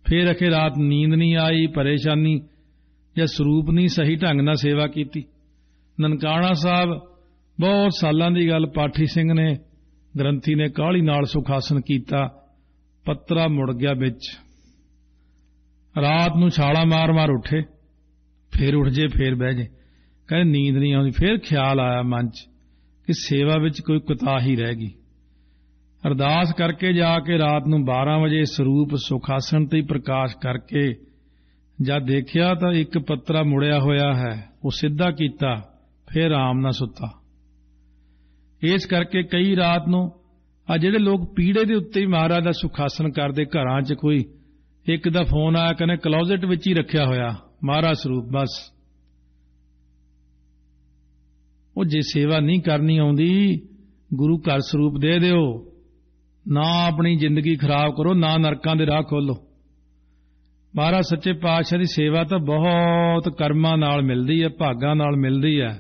ਫੇਰ ਅਖੇ ਰਾਤ ਨੀਂਦ ਨਹੀਂ ਆਈ ਪਰੇਸ਼ਾਨੀ ਜਾਂ ਸਰੂਪ ਨਹੀਂ ਸਹੀ ਢੰਗ ਨਾਲ ਸੇਵਾ ਕੀਤੀ ਨਨਕਾਣਾ ਸਾਹਿਬ ਬਹੁਤ ਸਾਲਾਂ ਦੀ ਗੱਲ ਪਾਠੀ ਸਿੰਘ ਨੇ ਗ੍ਰੰਥੀ ਨੇ ਕਾਹਲੀ ਨਾਲ ਸੁਖਾਸਨ ਕੀਤਾ ਪੱਤਰਾ ਮੁੜ ਗਿਆ ਵਿੱਚ ਰਾਤ ਨੂੰ ਛਾਲਾ ਮਾਰ-ਮਾਰ ਉੱਠੇ ਫੇਰ ਉੱਠ ਜੇ ਫੇਰ ਬਹਿ ਜੇ ਕਹਿੰਦੇ ਨੀਂਦ ਨਹੀਂ ਆਉਂਦੀ ਫੇਰ ਖਿਆਲ ਆਇਆ ਮਨ 'ਚ ਕਿ ਸੇਵਾ ਵਿੱਚ ਕੋਈ ਕੁਤਾਹੀ ਰਹਿ ਗਈ ਅਰਦਾਸ ਕਰਕੇ ਜਾ ਕੇ ਰਾਤ ਨੂੰ 12 ਵਜੇ ਸਰੂਪ ਸੁਖਾਸਣ ਤੇ ਪ੍ਰਕਾਸ਼ ਕਰਕੇ ਜਦ ਦੇਖਿਆ ਤਾਂ ਇੱਕ ਪੱਤਰਾ ਮੁੜਿਆ ਹੋਇਆ ਹੈ ਉਹ ਸਿੱਧਾ ਕੀਤਾ ਫਿਰ ਆਰਾਮ ਨਾਲ ਸੁੱਤਾ ਇਸ ਕਰਕੇ ਕਈ ਰਾਤ ਨੂੰ ਆ ਜਿਹੜੇ ਲੋਕ ਪੀੜੇ ਦੇ ਉੱਤੇ ਹੀ ਮਹਾਰਾਜ ਦਾ ਸੁਖਾਸਣ ਕਰਦੇ ਘਰਾਂ 'ਚ ਕੋਈ ਇੱਕ ਦਾ ਫੋਨ ਆਇਆ ਕਹਿੰਦੇ ਕਲੋਜ਼ਟ ਵਿੱਚ ਹੀ ਰੱਖਿਆ ਹੋਇਆ ਮਹਾਰਾਜ ਸਰੂਪ ਬਸ ਉਹ ਜੇ ਸੇਵਾ ਨਹੀਂ ਕਰਨੀ ਆਉਂਦੀ ਗੁਰੂ ਘਰ ਸਰੂਪ ਦੇ ਦਿਓ ਨਾ ਆਪਣੀ ਜ਼ਿੰਦਗੀ ਖਰਾਬ ਕਰੋ ਨਾ ਨਰਕਾਂ ਦੇ ਰਾਹ ਖੋਲੋ ਮਹਾਰਾ ਸੱਚੇ ਪਾਤਸ਼ਾਹ ਦੀ ਸੇਵਾ ਤਾਂ ਬਹੁਤ ਕਰਮਾਂ ਨਾਲ ਮਿਲਦੀ ਹੈ ਭਾਗਾਂ ਨਾਲ ਮਿਲਦੀ ਹੈ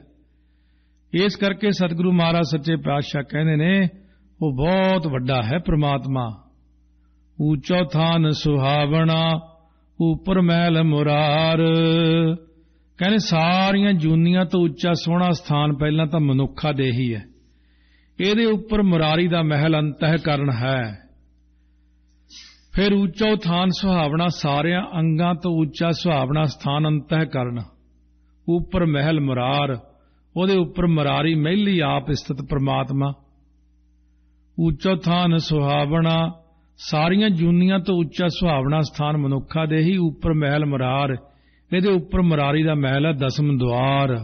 ਇਸ ਕਰਕੇ ਸਤਿਗੁਰੂ ਮਹਾਰਾ ਸੱਚੇ ਪਾਤਸ਼ਾਹ ਕਹਿੰਦੇ ਨੇ ਉਹ ਬਹੁਤ ਵੱਡਾ ਹੈ ਪ੍ਰਮਾਤਮਾ ਉੱਚਾ ਥਾਨ ਸੁਹਾਵਣਾ ਉਪਰ ਮਹਿਲ ਮੁਰਾਰ ਕਹਿੰਦੇ ਸਾਰੀਆਂ ਜੁਨੀਆਂ ਤੋਂ ਉੱਚਾ ਸੋਹਣਾ ਸਥਾਨ ਪਹਿਲਾਂ ਤਾਂ ਮਨੁੱਖਾ ਦੇਹੀ ਹੈ ਇਹਦੇ ਉੱਪਰ ਮੁਰਾਰੀ ਦਾ ਮਹਿਲ ਅੰਤਹਿ ਕਰਨ ਹੈ ਫਿਰ ਉੱਚਾ ਥਾਨ ਸੁਹਾਵਣਾ ਸਾਰਿਆਂ ਅੰਗਾਂ ਤੋਂ ਉੱਚਾ ਸੁਹਾਵਣਾ ਸਥਾਨ ਅੰਤਹਿ ਕਰਨ ਉੱਪਰ ਮਹਿਲ ਮੁਰਾਰ ਉਹਦੇ ਉੱਪਰ ਮਰਾਰੀ ਮਹਿਲੀ ਆਪ ਸਥਿਤ ਪ੍ਰਮਾਤਮਾ ਉੱਚਾ ਥਾਨ ਸੁਹਾਵਣਾ ਸਾਰੀਆਂ ਜੂਨੀਆਂ ਤੋਂ ਉੱਚਾ ਸੁਹਾਵਣਾ ਸਥਾਨ ਮਨੁੱਖਾ ਦੇ ਹੀ ਉੱਪਰ ਮਹਿਲ ਮਰਾਰ ਇਹਦੇ ਉੱਪਰ ਮਰਾਰੀ ਦਾ ਮਹਿਲ ਹੈ ਦਸਮ ਦਵਾਰ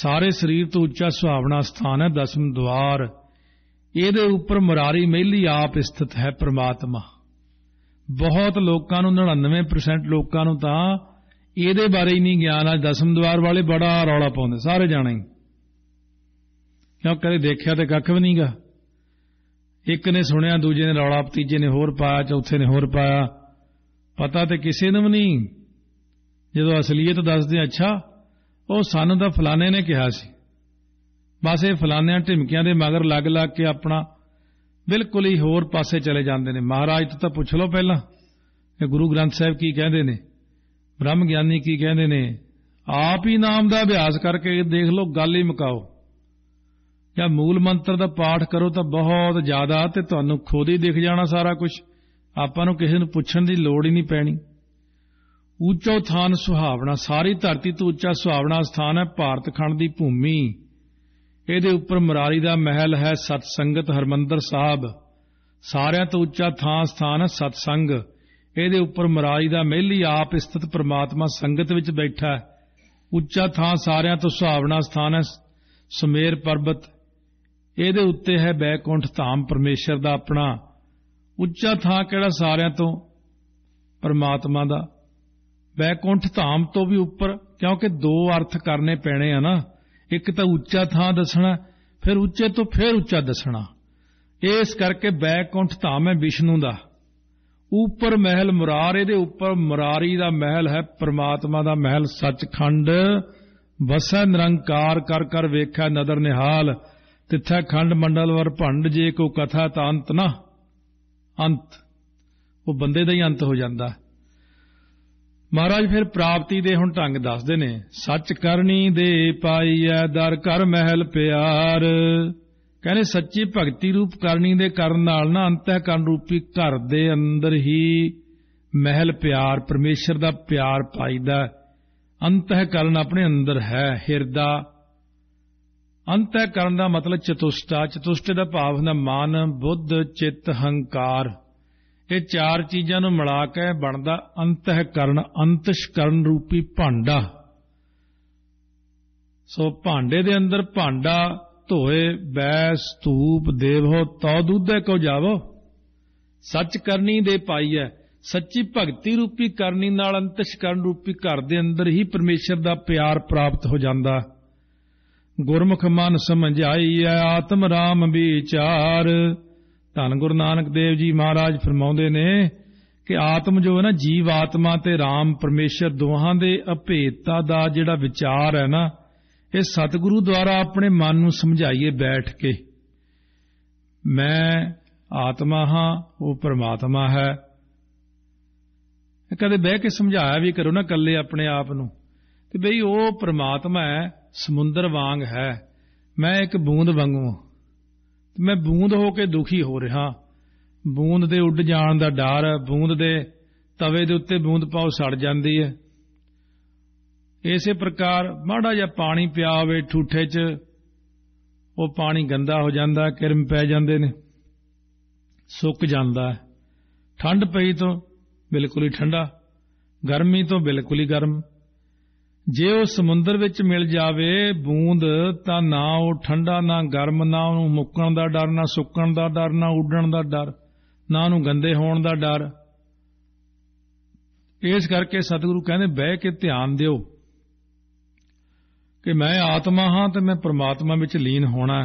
ਸਾਰੇ ਸਰੀਰ ਤੋਂ ਉੱਚਾ ਸੁਹਾਵਣਾ ਸਥਾਨ ਹੈ ਦਸਮ ਦਵਾਰ ਇਹਦੇ ਉੱਪਰ ਮਰਾਰੀ ਮਹਿਲੀ ਆਪ ਸਥਿਤ ਹੈ ਪ੍ਰਮਾਤਮਾ ਬਹੁਤ ਲੋਕਾਂ ਨੂੰ 99% ਲੋਕਾਂ ਨੂੰ ਤਾਂ ਇਹਦੇ ਬਾਰੇ ਹੀ ਨਹੀਂ ਗਿਆਨ ਆ ਦਸਮ ਦਵਾਰ ਵਾਲੇ ਬੜਾ ਰੌਲਾ ਪਾਉਂਦੇ ਸਾਰੇ ਜਾਣੇ ਕਿਉਂ ਕਦੇ ਦੇਖਿਆ ਤੇ ਕੱਖ ਵੀ ਨਹੀਂਗਾ ਇੱਕ ਨੇ ਸੁਣਿਆ ਦੂਜੇ ਨੇ ਰੌਲਾ ਤੀਜੇ ਨੇ ਹੋਰ ਪਾਇਆ ਚੌਥੇ ਨੇ ਹੋਰ ਪਾਇਆ ਪਤਾ ਤੇ ਕਿਸੇ ਨੂੰ ਨਹੀਂ ਜਦੋਂ ਅਸਲੀਅਤ ਦੱਸਦੇ ਅੱਛਾ ਉਹ ਸਾਨੂੰ ਦਾ ਫਲਾਣੇ ਨੇ ਕਿਹਾ ਸੀ ਬਸ ਇਹ ਫਲਾਣਿਆਂ ਢਿਮਕਿਆਂ ਦੇ ਮਗਰ ਲੱਗ ਲੱਗ ਕੇ ਆਪਣਾ ਬਿਲਕੁਲ ਹੀ ਹੋਰ ਪਾਸੇ ਚਲੇ ਜਾਂਦੇ ਨੇ ਮਹਾਰਾਜ ਤੋਂ ਤਾਂ ਪੁੱਛ ਲਓ ਪਹਿਲਾਂ ਕਿ ਗੁਰੂ ਗ੍ਰੰਥ ਸਾਹਿਬ ਕੀ ਕਹਿੰਦੇ ਨੇ ਬ੍ਰਹਮ ਗਿਆਨੀ ਕੀ ਕਹਿੰਦੇ ਨੇ ਆਪ ਹੀ ਨਾਮ ਦਾ ਅਭਿਆਸ ਕਰਕੇ ਦੇਖ ਲਓ ਗੱਲ ਹੀ ਮੁਕਾਓ ਜਾਂ ਮੂਲ ਮੰਤਰ ਦਾ ਪਾਠ ਕਰੋ ਤਾਂ ਬਹੁਤ ਜ਼ਿਆਦਾ ਤੇ ਤੁਹਾਨੂੰ ਖੁਦ ਹੀ ਦਿਖ ਜਾਣਾ ਸਾਰਾ ਕੁਝ ਆਪਾਂ ਨੂੰ ਕਿਸੇ ਨੂੰ ਪੁੱਛਣ ਦੀ ਲੋੜ ਹੀ ਨਹੀਂ ਪੈਣੀ ਉੱਚਾ ਥਾਨ ਸੁਹਾਵਣਾ ਸਾਰੀ ਧਰਤੀ ਤੋਂ ਉੱਚਾ ਸੁਹਾਵਣਾ ਸਥਾਨ ਹੈ ਭਾਰਤ ਖੰਡ ਦੀ ਭੂਮੀ ਇਹਦੇ ਉੱਪਰ ਮਰਾਰੀ ਦਾ ਮਹਿਲ ਹੈ ਸਤਸੰਗਤ ਹਰਮੰਦਰ ਸਾਹਿਬ ਸਾਰਿਆਂ ਤੋਂ ਉੱਚਾ ਥਾਂ ਸਥਾਨ ਹੈ ਸਤਸੰਗ ਇਹਦੇ ਉੱਪਰ ਮਰਾਰੀ ਦਾ ਮਹਿਲੀ ਆਪ ਸਥਿਤ ਪ੍ਰਮਾਤਮਾ ਸੰਗਤ ਵਿੱਚ ਬੈਠਾ ਹੈ ਉੱਚਾ ਥਾਂ ਸਾਰਿਆਂ ਤੋਂ ਸੁਹਾਵਣਾ ਸਥਾਨ ਹੈ ਸਮੇਰ ਪਰਬਤ ਇਹਦੇ ਉੱਤੇ ਹੈ ਬੈਕੁੰਠ ਧਾਮ ਪਰਮੇਸ਼ਰ ਦਾ ਆਪਣਾ ਉੱਚਾ ਥਾਂ ਕਿਹੜਾ ਸਾਰਿਆਂ ਤੋਂ ਪਰਮਾਤਮਾ ਦਾ ਬੈਕੁੰਠ ਧਾਮ ਤੋਂ ਵੀ ਉੱਪਰ ਕਿਉਂਕਿ ਦੋ ਅਰਥ ਕਰਨੇ ਪੈਣੇ ਆ ਨਾ ਇੱਕ ਤਾਂ ਉੱਚਾ ਥਾਂ ਦੱਸਣਾ ਫਿਰ ਉੱਚੇ ਤੋਂ ਫਿਰ ਉੱਚਾ ਦੱਸਣਾ ਇਸ ਕਰਕੇ ਬੈਕੁੰਠ ਧਾਮ ਹੈ ਵਿਸ਼ਨੂੰ ਦਾ ਉੱਪਰ ਮਹਿਲ ਮੁਰਾਰ ਇਹਦੇ ਉੱਪਰ ਮੁਰਾਰੀ ਦਾ ਮਹਿਲ ਹੈ ਪ੍ਰਮਾਤਮਾ ਦਾ ਮਹਿਲ ਸੱਚਖੰਡ ਵਸੈ ਨਿਰੰਕਾਰ ਕਰ ਕਰ ਵੇਖਿਆ ਨਦਰ ਨਿਹਾਲ ਤਿੱਥੈ ਖੰਡ ਮੰਡਲ ਵਰ ਭੰਡ ਜੇ ਕੋ ਕਥਾ ਤਾਂ ਅੰਤ ਨਾ ਅੰਤ ਉਹ ਬੰਦੇ ਦਾ ਹੀ ਅੰਤ ਹੋ ਜਾਂਦਾ ਮਹਾਰਾਜ ਫਿਰ ਪ੍ਰਾਪਤੀ ਦੇ ਹੁਣ ਢੰਗ ਦੱਸਦੇ ਨੇ ਸੱਚ ਕਰਨੀ ਦੇ ਪਾਈਐ ਦਰ ਕਰ ਮਹਿਲ ਪਿਆਰ ਕਹਿੰਦੇ ਸੱਚੀ ਭਗਤੀ ਰੂਪ ਕਰਨੀ ਦੇ ਕਰਨ ਨਾਲ ਨਾ ਅੰਤਹਿ ਕਰਨ ਰੂਪੀ ਘਰ ਦੇ ਅੰਦਰ ਹੀ ਮਹਿਲ ਪਿਆਰ ਪਰਮੇਸ਼ਰ ਦਾ ਪਿਆਰ ਪਾਈਦਾ ਅੰਤਹਿ ਕਰਨ ਆਪਣੇ ਅੰਦਰ ਹੈ ਹਿਰਦਾ ਅੰਤਹਿ ਕਰਨ ਦਾ ਮਤਲਬ ਚਤੁਸ਼ਟਾ ਚਤੁਸ਼ਟੇ ਦਾ ਭਾਵ ਹੁੰਦਾ ਮਨ ਬੁੱਧ ਚਿੱਤ ਹੰਕਾਰ ਇਹ ਚਾਰ ਚੀਜ਼ਾਂ ਨੂੰ ਮਿਲਾ ਕੇ ਬਣਦਾ ਅੰਤਿਸ਼ ਅੰਤਸ਼ਕਰਨ ਰੂਪੀ ਭਾਂਡਾ ਸੋ ਭਾਂਡੇ ਦੇ ਅੰਦਰ ਭਾਂਡਾ ਧੋਏ ਬੈ ਸਤੂਪ ਦੇਵੋ ਤਉ ਦੁੱਧੇ ਕੋ ਜਾਵੋ ਸੱਚ ਕਰਨੀ ਦੇ ਪਾਈ ਹੈ ਸੱਚੀ ਭਗਤੀ ਰੂਪੀ ਕਰਨੀ ਨਾਲ ਅੰਤਸ਼ਕਰਨ ਰੂਪੀ ਘਰ ਦੇ ਅੰਦਰ ਹੀ ਪਰਮੇਸ਼ਰ ਦਾ ਪਿਆਰ ਪ੍ਰਾਪਤ ਹੋ ਜਾਂਦਾ ਗੁਰਮੁਖ ਮਨ ਸਮਝਾਈ ਆਤਮ ਰਾਮ ਵਿਚਾਰ ਧੰਨ ਗੁਰੂ ਨਾਨਕ ਦੇਵ ਜੀ ਮਹਾਰਾਜ ਫਰਮਾਉਂਦੇ ਨੇ ਕਿ ਆਤਮ ਜੋ ਹੈ ਨਾ ਜੀਵ ਆਤਮਾ ਤੇ RAM ਪਰਮੇਸ਼ਰ ਦੋਹਾਂ ਦੇ ਅਭੇਦਤਾ ਦਾ ਜਿਹੜਾ ਵਿਚਾਰ ਹੈ ਨਾ ਇਹ ਸਤਿਗੁਰੂ ਦੁਆਰਾ ਆਪਣੇ ਮਨ ਨੂੰ ਸਮਝਾਈਏ ਬੈਠ ਕੇ ਮੈਂ ਆਤਮਾ ਹਾਂ ਉਹ ਪ੍ਰਮਾਤਮਾ ਹੈ ਕਦੇ ਬਹਿ ਕੇ ਸਮਝਾਇਆ ਵੀ ਕਰੋ ਨਾ ਇਕੱਲੇ ਆਪਣੇ ਆਪ ਨੂੰ ਤੇ ਬਈ ਉਹ ਪ੍ਰਮਾਤਮਾ ਹੈ ਸਮੁੰਦਰ ਵਾਂਗ ਹੈ ਮੈਂ ਇੱਕ ਬੂੰਦ ਵਾਂਗੂ ਮੈਂ ਬੂੰਦ ਹੋ ਕੇ ਦੁਖੀ ਹੋ ਰਿਹਾ ਬੂੰਦ ਦੇ ਉੱਡ ਜਾਣ ਦਾ ਡਰ ਹੈ ਬੂੰਦ ਦੇ ਤਵੇ ਦੇ ਉੱਤੇ ਬੂੰਦ ਪਾਉ ਸੜ ਜਾਂਦੀ ਹੈ ਇਸੇ ਪ੍ਰਕਾਰ ਮਾੜਾ ਜਿਹਾ ਪਾਣੀ ਪਿਆ ਹੋਵੇ ਠੂਠੇ 'ਚ ਉਹ ਪਾਣੀ ਗੰਦਾ ਹੋ ਜਾਂਦਾ ਕਿਰਮ ਪੈ ਜਾਂਦੇ ਨੇ ਸੁੱਕ ਜਾਂਦਾ ਠੰਡ ਪਈ ਤੋਂ ਬਿਲਕੁਲ ਹੀ ਠੰਡਾ ਗਰਮੀ ਤੋਂ ਬਿਲਕੁਲ ਹੀ ਗਰਮ ਜੇ ਉਹ ਸਮੁੰਦਰ ਵਿੱਚ ਮਿਲ ਜਾਵੇ ਬੂੰਦ ਤਾਂ ਨਾ ਉਹ ਠੰਡਾ ਨਾ ਗਰਮ ਨਾ ਉਹਨੂੰ ਮੁੱਕਣ ਦਾ ਡਰ ਨਾ ਸੁੱਕਣ ਦਾ ਡਰ ਨਾ ਉੱਡਣ ਦਾ ਡਰ ਨਾ ਉਹਨੂੰ ਗੰਦੇ ਹੋਣ ਦਾ ਡਰ ਇਸ ਕਰਕੇ ਸਤਿਗੁਰੂ ਕਹਿੰਦੇ ਬਹਿ ਕੇ ਧਿਆਨ ਦਿਓ ਕਿ ਮੈਂ ਆਤਮਾ ਹਾਂ ਤੇ ਮੈਂ ਪ੍ਰਮਾਤਮਾ ਵਿੱਚ ਲੀਨ ਹੋਣਾ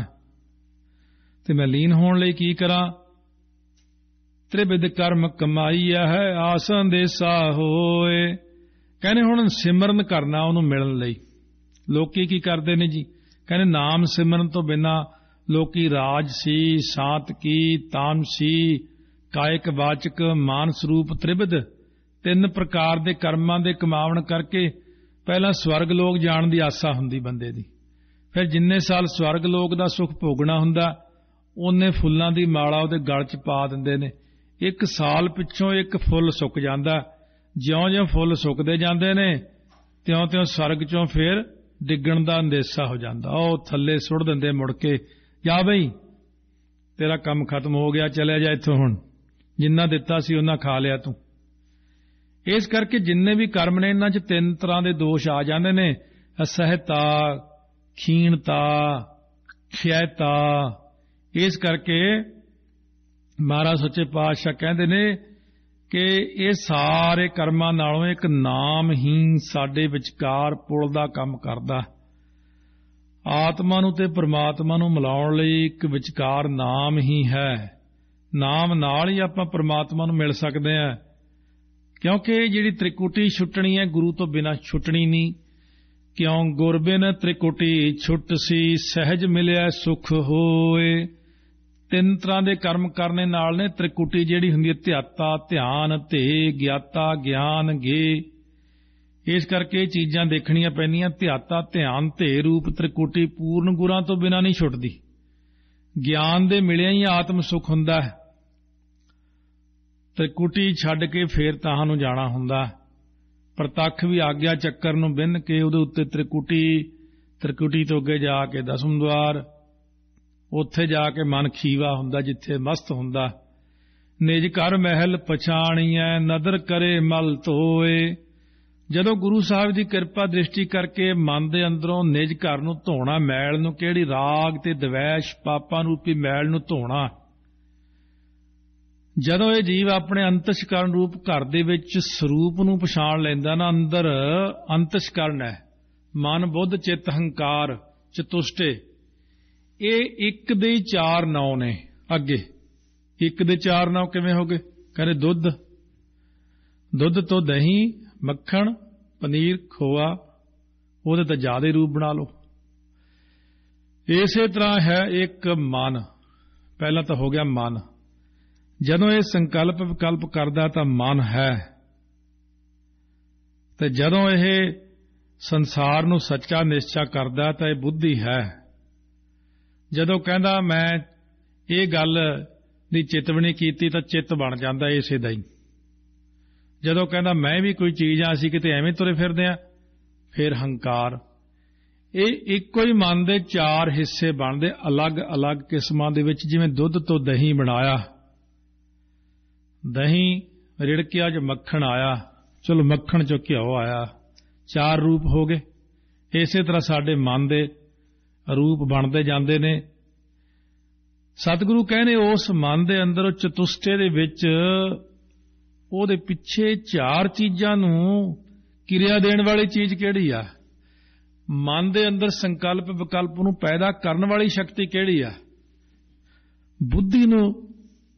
ਤੇ ਮੈਂ ਲੀਨ ਹੋਣ ਲਈ ਕੀ ਕਰਾਂ ਤ੍ਰਿਵਿਧ ਕਰਮ ਕਮਾਈ ਹੈ ਆਸਨ ਦੇ ਸਾਹ ਹੋਏ ਕਹਿੰਦੇ ਹੁਣ ਸਿਮਰਨ ਕਰਨਾ ਉਹਨੂੰ ਮਿਲਣ ਲਈ ਲੋਕੀ ਕੀ ਕਰਦੇ ਨੇ ਜੀ ਕਹਿੰਦੇ ਨਾਮ ਸਿਮਰਨ ਤੋਂ ਬਿਨਾ ਲੋਕੀ ਰਾਜ ਸੀ ਸਾਤ ਕੀ ਤਾਮਸੀ ਕਾਇਕ ਵਾਚਕ ਮਾਨਸ ਰੂਪ ਤ੍ਰਿਬਦ ਤਿੰਨ ਪ੍ਰਕਾਰ ਦੇ ਕਰਮਾਂ ਦੇ ਕਮਾਵਣ ਕਰਕੇ ਪਹਿਲਾਂ ਸਵਰਗ ਲੋਕ ਜਾਣ ਦੀ ਆਸਾ ਹੁੰਦੀ ਬੰਦੇ ਦੀ ਫਿਰ ਜਿੰਨੇ ਸਾਲ ਸਵਰਗ ਲੋਕ ਦਾ ਸੁਖ ਭੋਗਣਾ ਹੁੰਦਾ ਉਹਨੇ ਫੁੱਲਾਂ ਦੀ ਮਾਲਾ ਉਹਦੇ ਗਲ 'ਚ ਪਾ ਦਿੰਦੇ ਨੇ ਇੱਕ ਸਾਲ ਪਿੱਛੋਂ ਇੱਕ ਫੁੱਲ ਸੁੱਕ ਜਾਂਦਾ ਜਿਉਂ-ਜਿਉਂ ਫੁੱਲ ਸੁੱਕਦੇ ਜਾਂਦੇ ਨੇ ਤਿਉਂ-ਤਿਉਂ ਸਰਗ ਚੋਂ ਫੇਰ ਡਿੱਗਣ ਦਾ ਅੰਦੇਸਾ ਹੋ ਜਾਂਦਾ ਉਹ ਥੱਲੇ ਸੁੱਟ ਦਿੰਦੇ ਮੁੜ ਕੇ ਜਾ ਬਈ ਤੇਰਾ ਕੰਮ ਖਤਮ ਹੋ ਗਿਆ ਚਲਿਆ ਜਾ ਇੱਥੋਂ ਹੁਣ ਜਿੰਨਾ ਦਿੱਤਾ ਸੀ ਉਹਨਾਂ ਖਾ ਲਿਆ ਤੂੰ ਇਸ ਕਰਕੇ ਜਿੰਨੇ ਵੀ ਕਰਮ ਨੇ ਇਹਨਾਂ 'ਚ ਤਿੰਨ ਤਰ੍ਹਾਂ ਦੇ ਦੋਸ਼ ਆ ਜਾਂਦੇ ਨੇ ਅਸਹਿਤਾ ਖੀਣਤਾ ਖਿਆਤਾ ਇਸ ਕਰਕੇ ਮਹਾਰਾਜ ਸੱਚੇ ਪਾਤਸ਼ਾਹ ਕਹਿੰਦੇ ਨੇ ਕਿ ਇਹ ਸਾਰੇ ਕਰਮਾਂ ਨਾਲੋਂ ਇੱਕ ਨਾਮ ਹੀ ਸਾਡੇ ਵਿਚਕਾਰ ਪੁਲ ਦਾ ਕੰਮ ਕਰਦਾ ਆਤਮਾ ਨੂੰ ਤੇ ਪ੍ਰਮਾਤਮਾ ਨੂੰ ਮਿਲਾਉਣ ਲਈ ਇੱਕ ਵਿਚਕਾਰ ਨਾਮ ਹੀ ਹੈ ਨਾਮ ਨਾਲ ਹੀ ਆਪਾਂ ਪ੍ਰਮਾਤਮਾ ਨੂੰ ਮਿਲ ਸਕਦੇ ਆ ਕਿਉਂਕਿ ਜਿਹੜੀ ਤ੍ਰਿਕੁਟੀ ਛੁੱਟਣੀ ਹੈ ਗੁਰੂ ਤੋਂ ਬਿਨਾ ਛੁੱਟਣੀ ਨਹੀਂ ਕਿਉਂ ਗੁਰਬਿਨ ਤ੍ਰਿਕੁਟੀ ਛੁੱਟ ਸੀ ਸਹਿਜ ਮਿਲਿਆ ਸੁਖ ਹੋਏ ਤਿੰਨ ਤਰ੍ਹਾਂ ਦੇ ਕਰਮ ਕਰਨੇ ਨਾਲ ਨੇ ਤ੍ਰਿਕੁਟੀ ਜਿਹੜੀ ਹੁੰਦੀ ਹੈ ਧਿਆਤਾ ਧਿਆਨ ਤੇ ਗਿਆਤਾ ਗਿਆਨ ਗੇ ਇਸ ਕਰਕੇ ਇਹ ਚੀਜ਼ਾਂ ਦੇਖਣੀਆਂ ਪੈਂਦੀਆਂ ਧਿਆਤਾ ਧਿਆਨ ਤੇ ਰੂਪ ਤ੍ਰਿਕੁਟੀ ਪੂਰਨ ਗੁਰਾਂ ਤੋਂ ਬਿਨਾਂ ਨਹੀਂ ਛੁੱਟਦੀ ਗਿਆਨ ਦੇ ਮਿਲਿਆ ਹੀ ਆਤਮ ਸੁਖ ਹੁੰਦਾ ਹੈ ਤ੍ਰਿਕੁਟੀ ਛੱਡ ਕੇ ਫੇਰ ਤਾਹਾਂ ਨੂੰ ਜਾਣਾ ਹੁੰਦਾ ਪ੍ਰਤੱਖ ਵੀ ਆਗਿਆ ਚੱਕਰ ਨੂੰ ਬਿੰਨ ਕੇ ਉਹਦੇ ਉੱਤੇ ਤ੍ਰਿਕੁਟੀ ਤ੍ਰਿਕੁਟੀ ਤੋਂ ਅੱਗੇ ਜਾ ਕੇ ਦਸਮ ਦਵਾਰ ਉੱਥੇ ਜਾ ਕੇ ਮਨ ਖੀਵਾ ਹੁੰਦਾ ਜਿੱਥੇ ਮਸਤ ਹੁੰਦਾ ਨਿਜ ਘਰ ਮਹਿਲ ਪਛਾਣੀਐ ਨਦਰ ਕਰੇ ਮਲ ਧੋਏ ਜਦੋਂ ਗੁਰੂ ਸਾਹਿਬ ਦੀ ਕਿਰਪਾ ਦ੍ਰਿਸ਼ਟੀ ਕਰਕੇ ਮਨ ਦੇ ਅੰਦਰੋਂ ਨਿਜ ਘਰ ਨੂੰ ਧੋਣਾ ਮੈਲ ਨੂੰ ਕਿਹੜੀ ਰਾਗ ਤੇ ਦਵੇਸ਼ ਪਾਪਾਂ ਰੂਪੀ ਮੈਲ ਨੂੰ ਧੋਣਾ ਜਦੋਂ ਇਹ ਜੀਵ ਆਪਣੇ ਅੰਤਸ਼ਕਰਨ ਰੂਪ ਘਰ ਦੇ ਵਿੱਚ ਸਰੂਪ ਨੂੰ ਪਛਾਣ ਲੈਂਦਾ ਨਾ ਅੰਦਰ ਅੰਤਸ਼ਕਰਨ ਹੈ ਮਨ ਬੁੱਧ ਚਿਤ ਹੰਕਾਰ ਚਤੁਸ਼ਟੇ ਇਹ ਇੱਕ ਦੇ ਚਾਰ ਨੌ ਨੇ ਅੱਗੇ ਇੱਕ ਦੇ ਚਾਰ ਨੌ ਕਿਵੇਂ ਹੋ ਗਏ ਕਹਿੰਦੇ ਦੁੱਧ ਦੁੱਧ ਤੋਂ ਦਹੀਂ ਮੱਖਣ ਪਨੀਰ ਖੋਆ ਉਹਦੇ ਤਾਂ ਜ਼ਿਆਦਾ ਰੂਪ ਬਣਾ ਲਓ ਇਸੇ ਤਰ੍ਹਾਂ ਹੈ ਇੱਕ ਮਨ ਪਹਿਲਾਂ ਤਾਂ ਹੋ ਗਿਆ ਮਨ ਜਦੋਂ ਇਹ ਸੰਕਲਪ ਵਿਕਲਪ ਕਰਦਾ ਤਾਂ ਮਨ ਹੈ ਤੇ ਜਦੋਂ ਇਹ ਸੰਸਾਰ ਨੂੰ ਸੱਚਾ ਨਿਸ਼ਚਾ ਕਰਦਾ ਤਾਂ ਇਹ ਬੁੱਧੀ ਹੈ ਜਦੋਂ ਕਹਿੰਦਾ ਮੈਂ ਇਹ ਗੱਲ ਦੀ ਚੇਤਵਣੀ ਕੀਤੀ ਤਾਂ ਚਿੱਤ ਬਣ ਜਾਂਦਾ ਇਸੇ ਦਾ ਹੀ ਜਦੋਂ ਕਹਿੰਦਾ ਮੈਂ ਵੀ ਕੋਈ ਚੀਜ਼ ਆ ਸੀ ਕਿਤੇ ਐਵੇਂ ਤੁਰੇ ਫਿਰਦੇ ਆ ਫਿਰ ਹੰਕਾਰ ਇਹ ਇੱਕੋ ਹੀ ਮਨ ਦੇ ਚਾਰ ਹਿੱਸੇ ਬਣਦੇ ਅਲੱਗ-ਅਲੱਗ ਕਿਸਮਾਂ ਦੇ ਵਿੱਚ ਜਿਵੇਂ ਦੁੱਧ ਤੋਂ ਦਹੀਂ ਬਣਾਇਆ ਦਹੀਂ ਰਿੜਕਿਆ ਜ ਮੱਖਣ ਆਇਆ ਚਲੋ ਮੱਖਣ ਚੋਂ ਘਿਓ ਆਇਆ ਚਾਰ ਰੂਪ ਹੋ ਗਏ ਇਸੇ ਤਰ੍ਹਾਂ ਸਾਡੇ ਮਨ ਦੇ ਰੂਪ ਬਣਦੇ ਜਾਂਦੇ ਨੇ ਸਤਿਗੁਰੂ ਕਹਿੰਦੇ ਉਸ ਮਨ ਦੇ ਅੰਦਰ ਚਤੁਸ਼ਟੇ ਦੇ ਵਿੱਚ ਉਹਦੇ ਪਿੱਛੇ ਚਾਰ ਚੀਜ਼ਾਂ ਨੂੰ ਕਿਰਿਆ ਦੇਣ ਵਾਲੀ ਚੀਜ਼ ਕਿਹੜੀ ਆ ਮਨ ਦੇ ਅੰਦਰ ਸੰਕਲਪ ਵਿਕਲਪ ਨੂੰ ਪੈਦਾ ਕਰਨ ਵਾਲੀ ਸ਼ਕਤੀ ਕਿਹੜੀ ਆ ਬੁੱਧੀ ਨੂੰ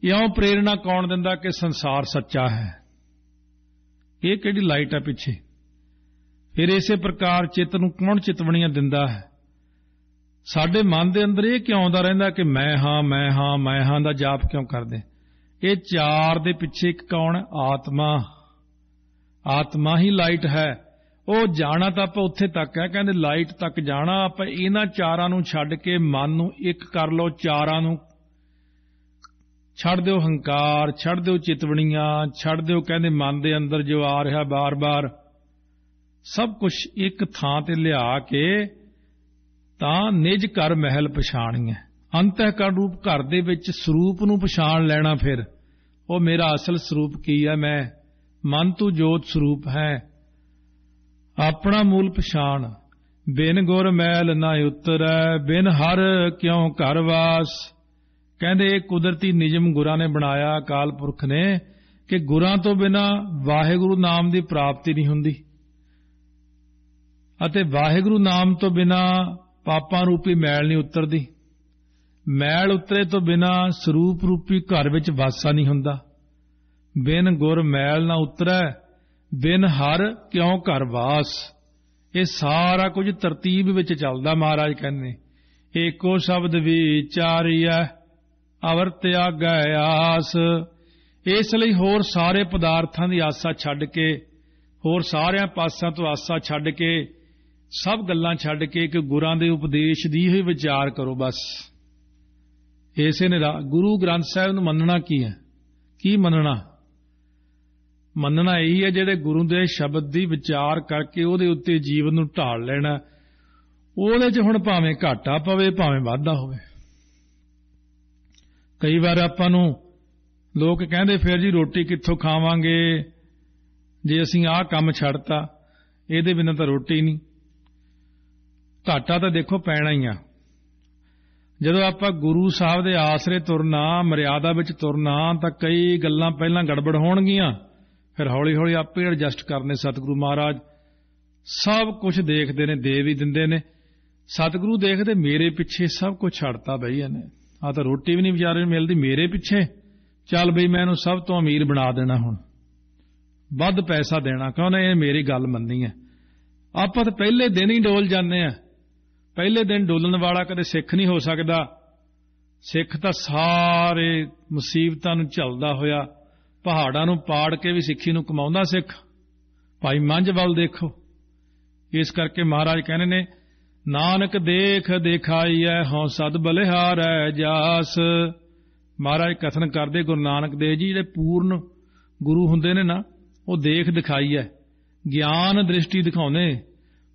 ਇਉਂ ਪ੍ਰੇਰਣਾ ਕੌਣ ਦਿੰਦਾ ਕਿ ਸੰਸਾਰ ਸੱਚਾ ਹੈ ਇਹ ਕਿਹੜੀ ਲਾਈਟ ਆ ਪਿੱਛੇ ਫਿਰ ਇਸੇ ਪ੍ਰਕਾਰ ਚਿੱਤ ਨੂੰ ਕੌਣ ਚਿਤਵਣੀਆਂ ਦਿੰਦਾ ਹੈ ਸਾਡੇ ਮਨ ਦੇ ਅੰਦਰ ਇਹ ਕਿਉਂ ਆਉਂਦਾ ਰਹਿੰਦਾ ਕਿ ਮੈਂ ਹਾਂ ਮੈਂ ਹਾਂ ਮੈਂ ਹਾਂ ਦਾ ਜਾਪ ਕਿਉਂ ਕਰਦੇ ਇਹ ਚਾਰ ਦੇ ਪਿੱਛੇ ਇੱਕ ਕੌਣ ਆਤਮਾ ਆਤਮਾ ਹੀ ਲਾਈਟ ਹੈ ਉਹ ਜਾਣਾ ਤਾਂ ਆਪਾਂ ਉੱਥੇ ਤੱਕ ਹੈ ਕਹਿੰਦੇ ਲਾਈਟ ਤੱਕ ਜਾਣਾ ਆਪਾਂ ਇਹਨਾਂ ਚਾਰਾਂ ਨੂੰ ਛੱਡ ਕੇ ਮਨ ਨੂੰ ਇੱਕ ਕਰ ਲਓ ਚਾਰਾਂ ਨੂੰ ਛੱਡ ਦਿਓ ਹੰਕਾਰ ਛੱਡ ਦਿਓ ਚਿਤਵਣੀਆਂ ਛੱਡ ਦਿਓ ਕਹਿੰਦੇ ਮਨ ਦੇ ਅੰਦਰ ਜੋ ਆ ਰਿਹਾ ਬਾਰ-ਬਾਰ ਸਭ ਕੁਝ ਇੱਕ ਥਾਂ ਤੇ ਲਿਆ ਕੇ ਤਾਂ ਨਿਜ ਘਰ ਮਹਿਲ ਪਛਾਣੀਐ ਅੰਤਹਿਕਰਨ ਰੂਪ ਘਰ ਦੇ ਵਿੱਚ ਸਰੂਪ ਨੂੰ ਪਛਾਣ ਲੈਣਾ ਫਿਰ ਉਹ ਮੇਰਾ ਅਸਲ ਸਰੂਪ ਕੀ ਹੈ ਮੈਂ ਮਨ ਤੂੰ ਜੋਤ ਸਰੂਪ ਹੈ ਆਪਣਾ ਮੂਲ ਪਛਾਣ ਬਿਨ ਗੁਰ ਮੈਲ ਨਾ ਉਤਰੈ ਬਿਨ ਹਰ ਕਿਉ ਘਰ ਵਾਸ ਕਹਿੰਦੇ ਇਹ ਕੁਦਰਤੀ ਨਿਯਮ ਗੁਰਾਂ ਨੇ ਬਣਾਇਆ ਅਕਾਲ ਪੁਰਖ ਨੇ ਕਿ ਗੁਰਾਂ ਤੋਂ ਬਿਨਾ ਵਾਹਿਗੁਰੂ ਨਾਮ ਦੀ ਪ੍ਰਾਪਤੀ ਨਹੀਂ ਹੁੰਦੀ ਅਤੇ ਵਾਹਿਗੁਰੂ ਨਾਮ ਤੋਂ ਬਿਨਾ ਪਾਪਾਂ ਰੂਪੀ ਮੈਲ ਨਹੀਂ ਉਤਰਦੀ ਮੈਲ ਉਤਰੇ ਤੋਂ ਬਿਨਾ ਸਰੂਪ ਰੂਪੀ ਘਰ ਵਿੱਚ ਵਾਸਾ ਨਹੀਂ ਹੁੰਦਾ ਬਿਨ ਗੁਰ ਮੈਲ ਨਾ ਉਤਰੈ ਬਿਨ ਹਰ ਕਿਉਂ ਘਰ ਵਾਸ ਇਹ ਸਾਰਾ ਕੁਝ ਤਰਤੀਬ ਵਿੱਚ ਚੱਲਦਾ ਮਹਾਰਾਜ ਕਹਿੰਦੇ ਏਕੋ ਸ਼ਬਦ ਵਿਚਾਰਿਆ ਅਵਰਤਿਆ ਗਏ ਆਸ ਇਸ ਲਈ ਹੋਰ ਸਾਰੇ ਪਦਾਰਥਾਂ ਦੀ ਆਸਾ ਛੱਡ ਕੇ ਹੋਰ ਸਾਰਿਆਂ ਪਾਸਾਂ ਤੋਂ ਆਸਾ ਛੱਡ ਕੇ ਸਭ ਗੱਲਾਂ ਛੱਡ ਕੇ ਕਿ ਗੁਰਾਂ ਦੇ ਉਪਦੇਸ਼ ਦੀ ਹੀ ਵਿਚਾਰ ਕਰੋ ਬਸ ਇਸੇ ਨੇ ਗੁਰੂ ਗ੍ਰੰਥ ਸਾਹਿਬ ਨੂੰ ਮੰਨਣਾ ਕੀ ਹੈ ਕੀ ਮੰਨਣਾ ਮੰਨਣਾ ਇਹੀ ਹੈ ਜਿਹੜੇ ਗੁਰੂ ਦੇ ਸ਼ਬਦ ਦੀ ਵਿਚਾਰ ਕਰਕੇ ਉਹਦੇ ਉੱਤੇ ਜੀਵਨ ਨੂੰ ਢਾਲ ਲੈਣਾ ਉਹਦੇ 'ਚ ਹੁਣ ਭਾਵੇਂ ਘਾਟਾ ਪਵੇ ਭਾਵੇਂ ਵਾਧਾ ਹੋਵੇ ਕਈ ਵਾਰ ਆਪਾਂ ਨੂੰ ਲੋਕ ਕਹਿੰਦੇ ਫਿਰ ਜੀ ਰੋਟੀ ਕਿੱਥੋਂ ਖਾਵਾਂਗੇ ਜੇ ਅਸੀਂ ਆਹ ਕੰਮ ਛੱਡਤਾ ਇਹਦੇ ਬਿਨਾਂ ਤਾਂ ਰੋਟੀ ਨਹੀਂ ਘਾਟਾ ਤਾਂ ਦੇਖੋ ਪੈਣਾ ਹੀ ਆ ਜਦੋਂ ਆਪਾਂ ਗੁਰੂ ਸਾਹਿਬ ਦੇ ਆਸਰੇ ਤੁਰਨਾ ਮਰਿਆਦਾ ਵਿੱਚ ਤੁਰਨਾ ਤਾਂ ਕਈ ਗੱਲਾਂ ਪਹਿਲਾਂ ਗੜਬੜ ਹੋਣਗੀਆਂ ਫਿਰ ਹੌਲੀ-ਹੌਲੀ ਆਪੇ ਐਡਜਸਟ ਕਰਨੇ ਸਤਿਗੁਰੂ ਮਹਾਰਾਜ ਸਭ ਕੁਝ ਦੇਖਦੇ ਨੇ ਦੇ ਵੀ ਦਿੰਦੇ ਨੇ ਸਤਿਗੁਰੂ ਦੇਖਦੇ ਮੇਰੇ ਪਿੱਛੇ ਸਭ ਕੁਝ ਛੱਡਤਾ ਬਈ ਇਹਨੇ ਆ ਤਾਂ ਰੋਟੀ ਵੀ ਨਹੀਂ ਵਿਚਾਰੇ ਨੂੰ ਮਿਲਦੀ ਮੇਰੇ ਪਿੱਛੇ ਚੱਲ ਬਈ ਮੈਂ ਇਹਨੂੰ ਸਭ ਤੋਂ ਅਮੀਰ ਬਣਾ ਦੇਣਾ ਹੁਣ ਵੱਧ ਪੈਸਾ ਦੇਣਾ ਕਹਿੰਦਾ ਇਹ ਮੇਰੀ ਗੱਲ ਮੰਨੀ ਹੈ ਆਪਾਂ ਤਾਂ ਪਹਿਲੇ ਦਿਨ ਹੀ ਡੋਲ ਜਾਂਦੇ ਆ ਪਹਿਲੇ ਦਿਨ ਡੋਲਣ ਵਾਲਾ ਕਦੇ ਸਿੱਖ ਨਹੀਂ ਹੋ ਸਕਦਾ ਸਿੱਖ ਤਾਂ ਸਾਰੇ ਮੁਸੀਬਤਾਂ ਨੂੰ ਝੱਲਦਾ ਹੋਇਆ ਪਹਾੜਾਂ ਨੂੰ ਪਾੜ ਕੇ ਵੀ ਸਿੱਖੀ ਨੂੰ ਕਮਾਉਂਦਾ ਸਿੱਖ ਭਾਈ ਮੰਝ ਵੱਲ ਦੇਖੋ ਇਸ ਕਰਕੇ ਮਹਾਰਾਜ ਕਹਿੰਦੇ ਨੇ ਨਾਨਕ ਦੇਖ ਦਿਖਾਈਐ ਹਉ ਸਦ ਬਲਿਹਾਰੈ ਜਾਸ ਮਹਾਰਾਜ ਕਥਨ ਕਰਦੇ ਗੁਰੂ ਨਾਨਕ ਦੇਵ ਜੀ ਜਿਹੜੇ ਪੂਰਨ ਗੁਰੂ ਹੁੰਦੇ ਨੇ ਨਾ ਉਹ ਦੇਖ ਦਿਖਾਈਐ ਗਿਆਨ ਦ੍ਰਿਸ਼ਟੀ ਦਿਖਾਉਨੇ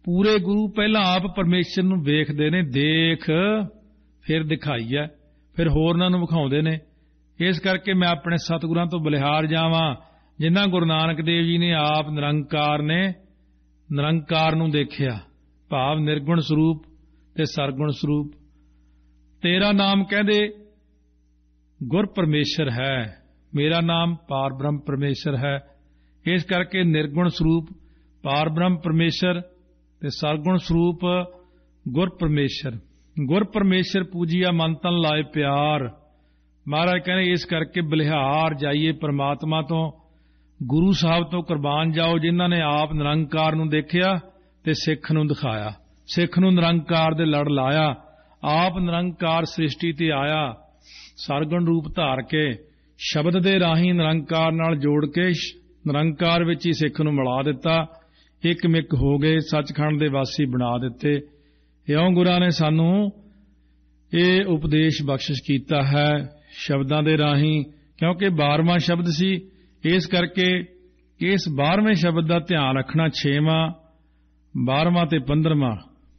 ਪੂਰੇ ਗੁਰੂ ਪਹਿਲਾਂ ਆਪ ਪਰਮੇਸ਼ਰ ਨੂੰ ਵੇਖਦੇ ਨੇ ਦੇਖ ਫਿਰ ਦਿਖਾਈਆ ਫਿਰ ਹੋਰਨਾਂ ਨੂੰ ਵਿਖਾਉਂਦੇ ਨੇ ਇਸ ਕਰਕੇ ਮੈਂ ਆਪਣੇ ਸਤਿਗੁਰਾਂ ਤੋਂ ਬਲਿਹਾਰ ਜਾਵਾਂ ਜਿਨ੍ਹਾਂ ਗੁਰੂ ਨਾਨਕ ਦੇਵ ਜੀ ਨੇ ਆਪ ਨਿਰੰਕਾਰ ਨੇ ਨਿਰੰਕਾਰ ਨੂੰ ਦੇਖਿਆ ਭਾਵ ਨਿਰਗੁਣ ਸਰੂਪ ਤੇ ਸਰਗੁਣ ਸਰੂਪ ਤੇਰਾ ਨਾਮ ਕਹਿੰਦੇ ਗੁਰ ਪਰਮੇਸ਼ਰ ਹੈ ਮੇਰਾ ਨਾਮ ਪਾਰਬ੍ਰਹਮ ਪਰਮੇਸ਼ਰ ਹੈ ਇਸ ਕਰਕੇ ਨਿਰਗੁਣ ਸਰੂਪ ਪਾਰਬ੍ਰਹਮ ਪਰਮੇਸ਼ਰ ਤੇ ਸਰਗੁਣ ਸਰੂਪ ਗੁਰ ਪਰਮੇਸ਼ਰ ਗੁਰ ਪਰਮੇਸ਼ਰ ਪੂਜੀਆ ਮਨ ਤਨ ਲਾਏ ਪਿਆਰ ਮਹਾਰਾਜ ਕਹਿੰਦੇ ਇਸ ਕਰਕੇ ਬਲਿਹਾਰ ਜਾਈਏ ਪ੍ਰਮਾਤਮਾ ਤੋਂ ਗੁਰੂ ਸਾਹਿਬ ਤੋਂ ਕੁਰਬਾਨ ਜਾਓ ਜਿਨ੍ਹਾਂ ਨੇ ਆਪ ਨਿਰੰਕਾਰ ਨੂੰ ਦੇਖਿਆ ਤੇ ਸਿੱਖ ਨੂੰ ਦਿਖਾਇਆ ਸਿੱਖ ਨੂੰ ਨਿਰੰਕਾਰ ਦੇ ਲੜ ਲਾਇਆ ਆਪ ਨਿਰੰਕਾਰ ਸ੍ਰਿਸ਼ਟੀ ਤੇ ਆਇਆ ਸਰਗਣ ਰੂਪ ਧਾਰ ਕੇ ਸ਼ਬਦ ਦੇ ਰਾਹੀਂ ਨਿਰੰਕਾਰ ਨਾਲ ਜੋੜ ਕੇ ਨਿਰੰਕਾਰ ਵਿੱਚ ਹੀ ਸਿੱਖ ਨੂੰ ਮਿਲਾ ਦਿੱਤਾ ਇੱਕ ਮਿੱਕ ਹੋ ਗਏ ਸੱਚਖੰਡ ਦੇ ਵਾਸੀ ਬਣਾ ਦਿੱਤੇ ਇਉਂ ਗੁਰਾਂ ਨੇ ਸਾਨੂੰ ਇਹ ਉਪਦੇਸ਼ ਬਖਸ਼ਿਸ਼ ਕੀਤਾ ਹੈ ਸ਼ਬਦਾਂ ਦੇ ਰਾਹੀਂ ਕਿਉਂਕਿ 12ਵਾਂ ਸ਼ਬਦ ਸੀ ਇਸ ਕਰਕੇ ਇਸ 12ਵੇਂ ਸ਼ਬਦ ਦਾ ਧਿਆਨ ਰੱਖਣਾ 6ਵਾਂ 12ਵਾਂ ਤੇ 15ਵਾਂ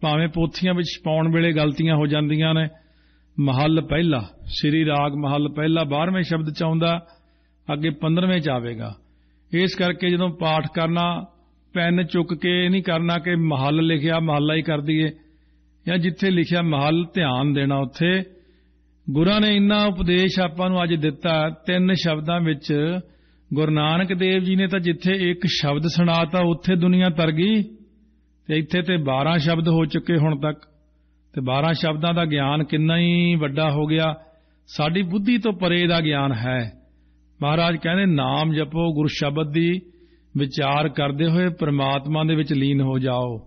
ਭਾਵੇਂ ਪੋਥੀਆਂ ਵਿੱਚ ਪਾਉਣ ਵੇਲੇ ਗਲਤੀਆਂ ਹੋ ਜਾਂਦੀਆਂ ਨੇ ਮਹੱਲ ਪਹਿਲਾ ਸ੍ਰੀ ਰਾਗ ਮਹੱਲ ਪਹਿਲਾ 12ਵੇਂ ਸ਼ਬਦ ਚ ਆਉਂਦਾ ਅੱਗੇ 15ਵੇਂ ਚ ਆਵੇਗਾ ਇਸ ਕਰਕੇ ਜਦੋਂ ਪਾਠ ਕਰਨਾ ਪੈਨ ਚੁੱਕ ਕੇ ਇਹ ਨਹੀਂ ਕਰਨਾ ਕਿ ਮਹੱਲ ਲਿਖਿਆ ਮਹੱਲਾ ਹੀ ਕਰ ਦਈਏ ਜਾਂ ਜਿੱਥੇ ਲਿਖਿਆ ਮਹੱਲ ਧਿਆਨ ਦੇਣਾ ਉੱਥੇ ਗੁਰਾਂ ਨੇ ਇੰਨਾ ਉਪਦੇਸ਼ ਆਪਾਂ ਨੂੰ ਅੱਜ ਦਿੱਤਾ ਤਿੰਨ ਸ਼ਬਦਾਂ ਵਿੱਚ ਗੁਰੂ ਨਾਨਕ ਦੇਵ ਜੀ ਨੇ ਤਾਂ ਜਿੱਥੇ ਇੱਕ ਸ਼ਬਦ ਸੁਣਾਤਾ ਉੱਥੇ ਦੁਨੀਆ ਤਰ ਗਈ ਤੇ ਇੱਥੇ ਤੇ 12 ਸ਼ਬਦ ਹੋ ਚੁੱਕੇ ਹੁਣ ਤੱਕ ਤੇ 12 ਸ਼ਬਦਾਂ ਦਾ ਗਿਆਨ ਕਿੰਨਾ ਹੀ ਵੱਡਾ ਹੋ ਗਿਆ ਸਾਡੀ ਬੁੱਧੀ ਤੋਂ ਪਰੇ ਦਾ ਗਿਆਨ ਹੈ ਮਹਾਰਾਜ ਕਹਿੰਦੇ ਨਾਮ ਜਪੋ ਗੁਰ ਸ਼ਬਦ ਦੀ ਵਿਚਾਰ ਕਰਦੇ ਹੋਏ ਪ੍ਰਮਾਤਮਾ ਦੇ ਵਿੱਚ ਲੀਨ ਹੋ ਜਾਓ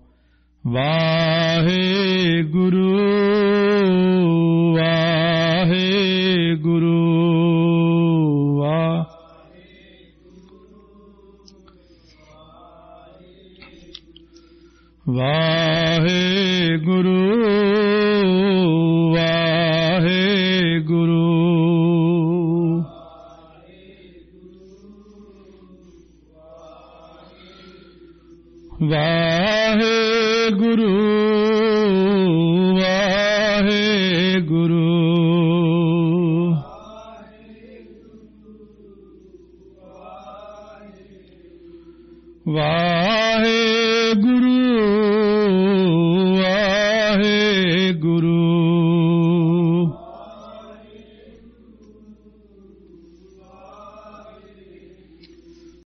ਵਾਹਿਗੁਰੂ ਵਾਹਿਗੁਰੂ ਵਾਹੇ ਵਾਹਿਗੁਰੂ ਵਾਹਿਗੁਰੂ